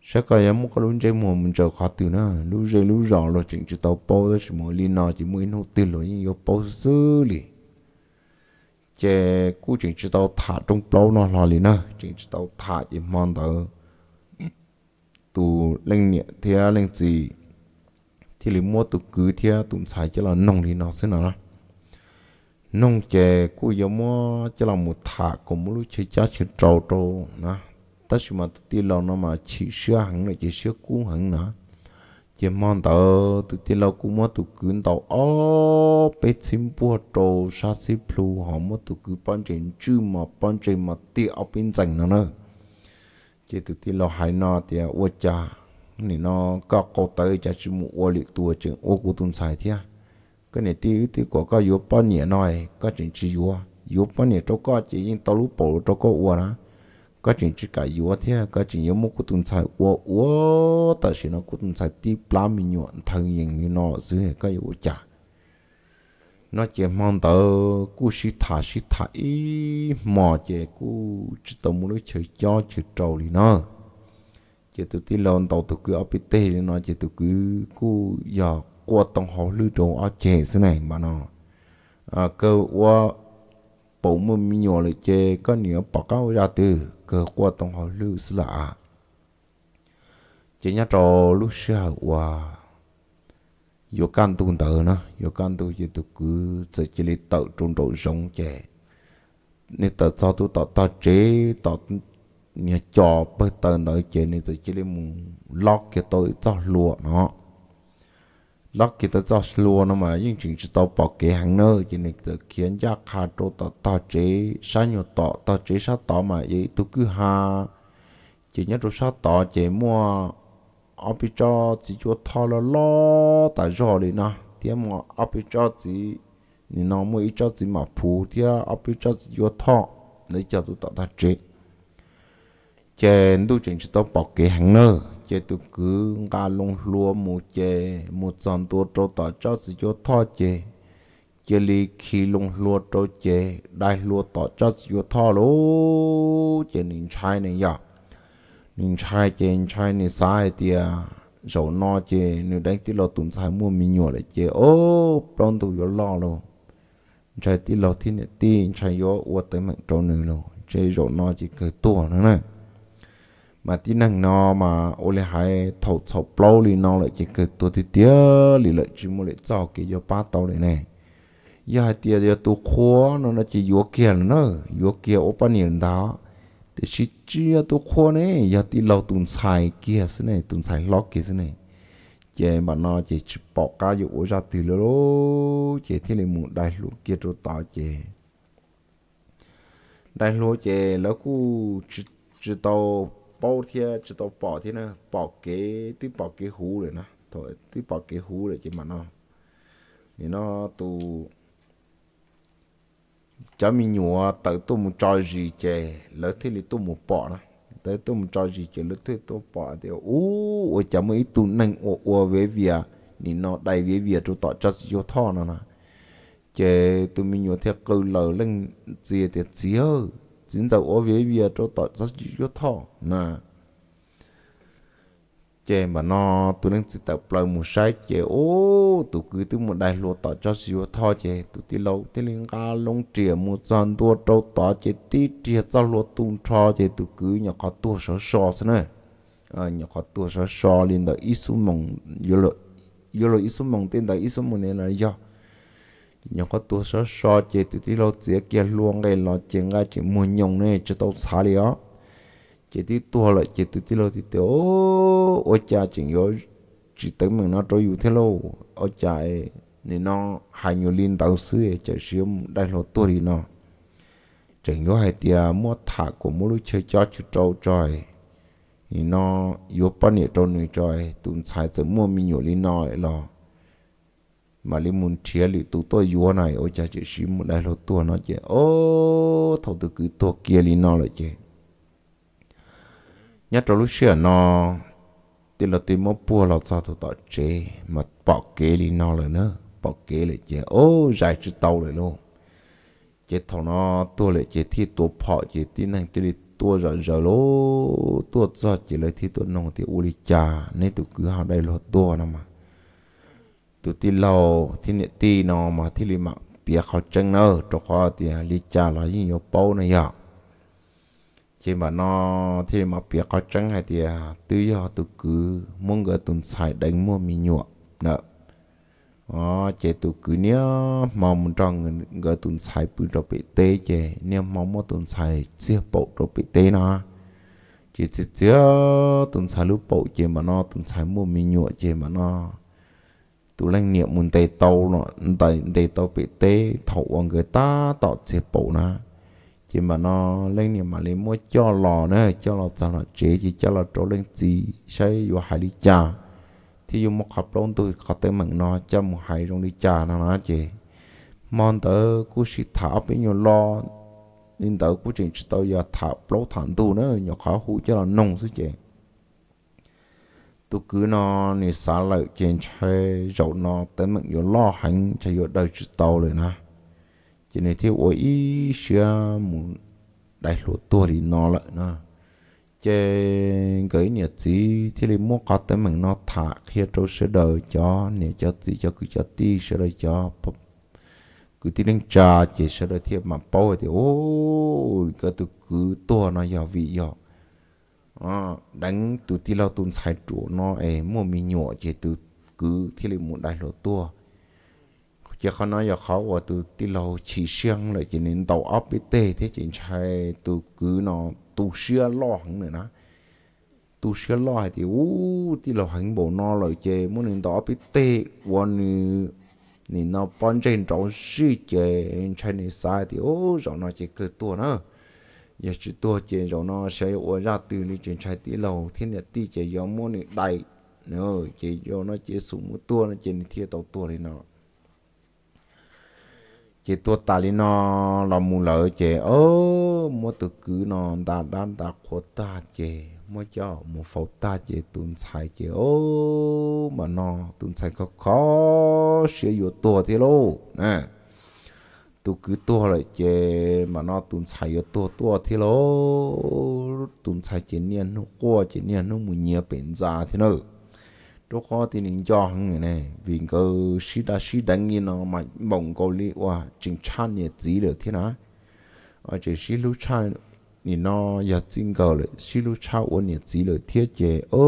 sẽ có những muốn có lúc chơi mùa mình chờ khó từ nữa lúc chơi lúc rõ rồi chỉnh chỉ tàu bao đó chỉ mỗi liên nọ chỉ mỗi nô tiền rồi nhưng có bao dữ li, chè cú chỉnh chỉ tàu thả trong bao nó lò lì nữa chỉnh chỉ tàu thả chỉ mòn tờ tụ linh nhẹ thế linh gì thì lấy mua tụ cứ thế tụ xài chỉ là nông lì nó xin nào nông chè cú giờ mua chỉ là một thả cũng lúc chơi chơi chơi trâu trâu nè tất sự mà tôi lo nó mà chỉ sửa hẳn là chỉ sửa cũ hẳn nữa chỉ mong tờ tôi tiên lâu cũng mất tôi cứ tàu ó bé xin bùa trồ sa xí plu họ mất tôi cứ bán chuyện chứ mà bán chuyện mà tia ở bên dành nó nữa chỉ tôi tiên lâu hai nó thì à, ô cha nên nó có câu tới cha chỉ mu ô lịch tua chuyện ô của tuần sai thế à? cái này tí tí của có yếu bao nhiêu nói có chuyện chỉ yếu yếu bao nhiêu cho có chỉ những tàu lũ bộ cho có uo đó có chuyện chỉ cả yếu thế có chuyện yếu một cái tuần sai wo wo ta chỉ nó cái tuần sai tí plan mình nhọn thân yên như nó dưới cái yếu chả nó chỉ mong tờ cú sĩ thả sĩ thả ý mò chỉ cú chỉ tao muốn chơi cho chơi trâu đi nó chỉ tụi tí lon tàu tụi cứ ở bên tây đi nó chỉ tụi cứ cú giờ qua tông hồ lưu đồ ở chè thế này mà nó à cơ qua bụng mình nhỏ lại chè có nhiều bọc cao ra từ cơ qua tông họ lưu sư lạ chỉ nhá trò lúc xưa qua, vô can tu tự nó vô can tu chỉ tu cứ chỉ chỉ lấy tự trung độ sống trẻ nên tự sao tu tự tự chế tự nhà trò bơi tự nội chế nên tự chỉ lấy mù lót cái tôi cho lụa nó lắc kia ta cho lúa nó mà nhưng chính chỉ tao bỏ cái hàng nơ cái này tự kiến ra khá trô tao tao chế sa nhiều tao tao chế sa tao mà vậy tôi cứ ha chỉ nhớ đồ sa tao chế mua ở bên cho chỉ chỗ thọ là lo tại rồi đi nè thì mà ở bên cho chỉ nên nó mới cho chỉ mà phù thì ở bên cho chỉ chỗ thọ lấy cho tụi tao tao chế chế tôi chính chỉ tao bỏ cái hàng nơ chế tụ cứ ngà lông lúa mù chế mù chọn tua trâu tỏ cho sự cho thọ chế chế li khi lông lúa trâu chế đại lúa tỏ cho sự cho à. thọ lô chế nín chai nín ya nín chai chế nín chai nín sai tiệt rồi no chế nếu đánh tí lo tụm sai mua mình nhổ lại chế ô trong tụ yo lo lô chai tí lo thiên tí chai yo uất tới mạnh trâu nữa lô chế rồi no chỉ cười tua nữa này mà tí năng nó mà ô lê hai thầu thầu plau lì nó lại chỉ cái tua tí tía lì lại chỉ mua lại cho cái cho ba tàu này này giờ hai tía giờ tu khóa nó nó chỉ vô kia nó vô kia ô ba niên đó thì chỉ chỉ tu khóa này giờ tí lâu tụn xài kia xí này tụn xài lót kia xí này chị mà nó chỉ chỉ bỏ cá vô ô ra từ lâu chị thế này muốn đại lũ kia rồi tao chị đại lũ chị lão cú chỉ chỉ tao bao thia chỉ tao bỏ thia nữa bỏ cái tí bỏ cái hú rồi nó thôi tí bỏ cái hú rồi chỉ mà nó thì nó tu cho mình nhua tới tôi muốn cho gì chè lỡ thế thì tôi muốn bỏ nó tới tôi muốn cho gì chè lỡ thế tôi bỏ thì u ôi chả mấy tu nâng ô ô về việc thì nó đầy về việc tôi tỏ cho vô thọ nó nè chè tôi mình nhua theo câu lời lên gì thì gì hơn chính giờ ô về bia cho tọt rất nhiều thọ nè chè mà nó tôi đang chỉ tập lời một sai chè ô tụi cứ tụi một đại lúa tọt cho nhiều thọ chè tụi tí lâu tí liên ca lông chè một dàn tua trâu tọt chè tí chè cho lúa tung thọ chè tụi cứ nhà có tua sờ sờ thế này à nhà có tua sờ sờ liên đó ít số mong vô lộ vô lộ ít số mong tên đó ít số mong này là do nhưng có tua sơ sơ chế tí tí lo chế kia luôn cái lo chế ngay chỉ muốn nhong này cho tao xả đi ó chế tí tua lại chế tí tí lo thì tí ô ô cha chỉ nhớ chỉ tưởng mình nó trôi yêu thế lâu ô cha nên nó hai nhiều liên tàu sư chạy xíu đại lo tua đi nó chẳng nhớ hai tia mua thả của e. e, mua lúc chơi cho chú trâu trời thì nó yếu bao nhiêu trâu nữa trời tụi sai sớm mua mình nhiều liên nó lại e lo mà lý muốn chia lý tụ tôi yếu này ôi cha chị sĩ một đại lô tua nó chị ô thầu từ cứ tua kia lý nó lại chị nhất trong lúc xưa nó thì là tìm một bùa là sao tụi tao chế mà bỏ kế lý nó lại nữa bỏ kế lại chị ô giải chữ tàu lại luôn chị thầu nó tua lại chị thì tua bỏ chị tin năng thì tua rồi rồi lô tua cho chị lại thì tua nông thì u uli cha nên tụi cứ học đây là tua nào mà tu ti lâu thì nè ti nó mà thì lì mặc bia khó chân nơ cho khó thì lì cha là những yếu bầu này ạ chỉ mà nó thì mà bia khó chân hay thì tự do tự cứ muốn người tuần xài đánh mua mi nhựa nợ ờ chế tụ cứ nhớ mà mình trong người tuần xài bự cho bị tê chế nhớ mà mà tuần xài chia bộ cho bị tê nó chỉ chỉ chia tuần xài lúc bộ chế mà nó tuần xài mua mi nhựa chế mà nó tu lanh niệm muốn tê tàu nó tại tê tàu bị tê thấu ông người ta tọt chế bộ na chỉ mà nó lanh niệm mà lấy mua cho lò nữa cho lò cho lò chế chỉ cho lò trổ lên gì xây vô hải đi trà thì dùng một hộp lông tôi có tới mừng nó cho một hải trong đi trà nó nói chị mong tớ cú sĩ thảo với nhiều lo nên tớ cú trình tôi giờ thảo lỗ thẳng tu nữa nhỏ khó hụ cho là nông chứ chị tôi cứ nó nè xả lợi trên xe dầu nó tới mình vô lo hành cho vô đời chữ tàu rồi na chỉ này thiếu ôi ý xưa muốn đại lúa tua thì nó lợi na chơi cái nhà gì thì lấy mua có tới mình nó thả khi trâu sẽ đời cho nè cho gì cho cứ cho ti sẽ đời cho cứ tí lên trà chỉ sẽ đời thiệp mà bao thì ô cái tôi cứ tua nó giờ vị giờ Ờ, đánh tụi ti lo tụi sai chỗ nó ấy mua mì nhọ chỉ tụi cứ thì lấy một đại lộ tua chỉ khó nói giờ khó và tụi ti lo chỉ riêng lại chỉ nên tàu áp bít tê thế chỉ chạy tụi cứ nó tu sửa lo hẳn nữa nó tu sửa lo thì u ti lo hẳn bộ nó lại chỉ muốn nên tàu áp bít tê và nữ nên nó bắn trên trống sư chỉ sai thì ô rồi nó chỉ cứ tua nữa ยาจตัวเจียงเราเนาะใช้อวราตื่นเจียงชายตีเหล่าที่เนี่ยตีเจียงมนิ่ไดเนาะเจียงเราเจียงสูงตัวเนาะเจียงทียตัวตัวเลยเนาะเจตัวตาลีนอลมูเหลเจโอมัวตุกคือนอนตาด้านตาขวตาเจมัวเจ้ามัวฟอตาเจตุนชายเจโอ้มานอตุนชายก็ขอเสียอยู่ตัวเทโลนะ tu cứ tua lại chè mà nó tụm chạy ở tua tua thế ló tụm chạy chè niên nó qua chè niên nó mùi nhẹ bền già thế nữa đó có thì nên cho hắn người này vì cơ sĩ đa sĩ đánh như nó mà bỏng cầu lý qua chính chan nhẹ gì được thế nào ở chỉ sĩ lúc chan thì nó giờ chính cầu lại sĩ lúc chan uốn nhẹ gì được thế chế ô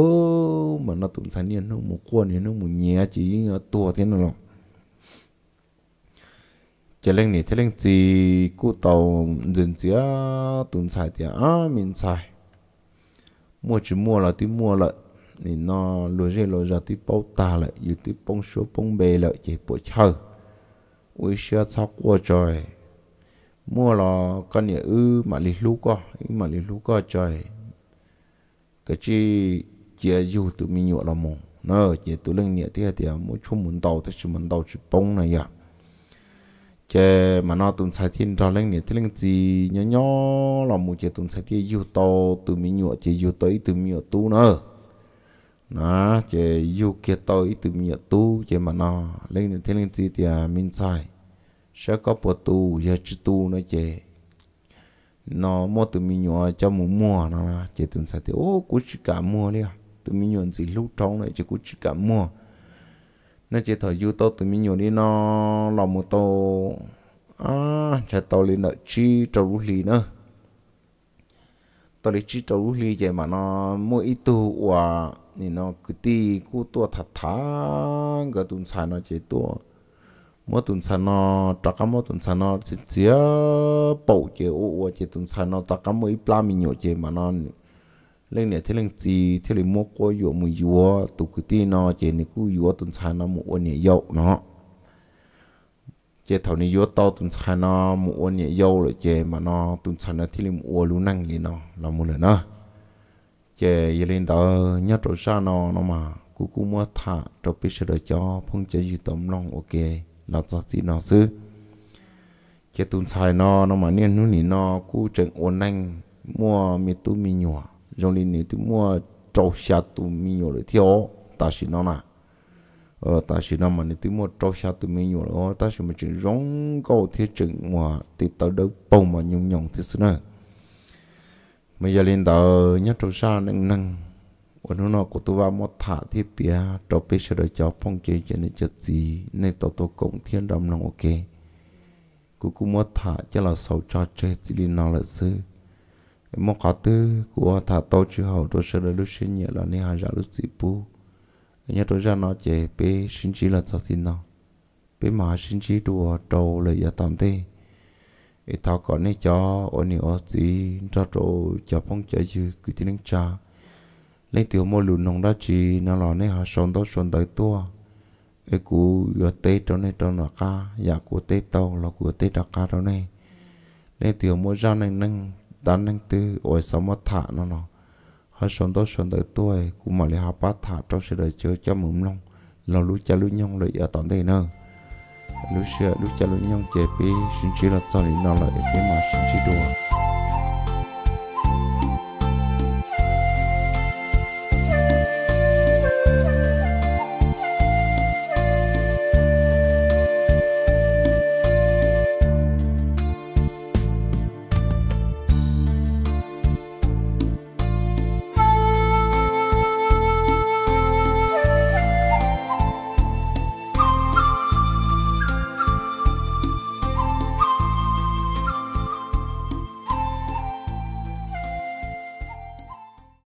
mà nó tụm chạy niên nó mùi qua niên nó mùi nhẹ chỉ ở tua thế nào chỉ lên nè thế lên chỉ cú tàu dần chia tuần xài thì à mình xài mua chỉ mua là tí mua lại thì nó lúa rê lúa ra tí bao ta lại dù tí bông số bông bề lại chỉ bộ chờ ui xưa sao qua trời mua là con nhà ư mà lì lú co mà lì lú co trời cái chi chia dù tụi mình nhựa là mồm nó chỉ tụi lên nhẹ thế thì à, mỗi chung muốn tàu thì chỉ muốn tàu chỉ bông này vậy à chế mà nó tụm sai thiên ra lên nè thế lên gì nhỏ nhỏ là một chế tụm sai thiên yêu to từ mi nhựa chế yêu tới từ mi nhựa tu nữa nó chế yêu kia tới từ mi nhựa tu chế mà nó lên nè thế lên gì thì à, mình sai sẽ có bộ tu giờ chữ tu nữa chế nó mua từ mi nhựa cho mù mua nó chế tụm sai thiên ô cũng chỉ cả mua đi à từ mi nhựa gì lúc trong này chế cũng chỉ cả mua nó chỉ thở du tô tụi mình nhiều đi nó lòng một tô à chả tàu lên nợ chi trâu rú lì nữa tàu lên chi trâu rú lì vậy mà nó mua ít tu và thì nó cứ ti cú tua thật thà cái tụm sa nó chỉ tua mua tụm sa nó tất cả mua tụm sa nó chỉ chỉ bầu chỉ ô ô chỉ tụm sa nó tất cả ít plan mình nhiều chỉ mà nó lên nè thế lên gì thế lên mua qua dụ mù dụ tụ cứ tin nó chỉ nè cứ dụ tuần sai nó mua ôn nhẹ dậu nó chỉ thầu nè dụ to tuần sai nó mua ôn nhẹ dậu rồi chỉ mà nó tuần sai nó thế lên mua lú năng gì nó là mua nữa nó chỉ lên đó nhất rồi xa nó nó mà cú cú mua thả cho biết sửa đổi cho phong chế dư tấm lòng ok là cho gì nó xứ chế tuần sai nó nó mà nên nu nỉ nó cú chừng ôn năng mua mi tu mi nhòa rong li ni tu mua trâu xa tụi mi nhổ lại theo ta xin nó nà ờ ta xin nó mà ni tu mua trâu xa tụi mi nhổ lại ta xin mà chỉ rong câu thế chừng mà thì tao đâu bông mà nhung nhung thế xin nữa mà giờ lên tao nhất trâu xa nâng nâng ở nó nó của tôi vào một thả thiết bia trâu bê sơ đời cho phong chế cho nên chất gì nên tao tôi cũng thiên đâm lòng ok cũng cũng một thả cho là sầu cho chơi chỉ đi nào là xưa một cá tư của thả tàu chứ hậu tôi sẽ được lúc sinh nhật là nên hàng giả dạ lúc dịp bu nhớ tôi ra nó chế bé sinh chỉ là sao xin nó bé mà sinh chỉ đùa trâu là giờ dạ tạm thế ít thảo còn nên cho ôn nhiều ôn gì ra trâu cho phong chơi chứ cứ tin anh cha lấy tiểu mô lụn nông đó chỉ nó là nên họ sống đó sống tới tua cái cú giờ tê trong này trong nó ca giả dạ cú tê tàu là cú tê đặc ca trong này lấy tiểu mô ra này nâng đan năng tư ôi sao mà thả nó nó hai sòn đó sòn tới tuổi cũng mà lấy hà bát thả trong sự đời chơi cho mồm lòng lâu lũ cha lũ nhong lợi ở tận đây nè lũ sửa lũ cha lũ nhong chế pi xin chỉ là cho nó lợi cái mà xin chỉ đùa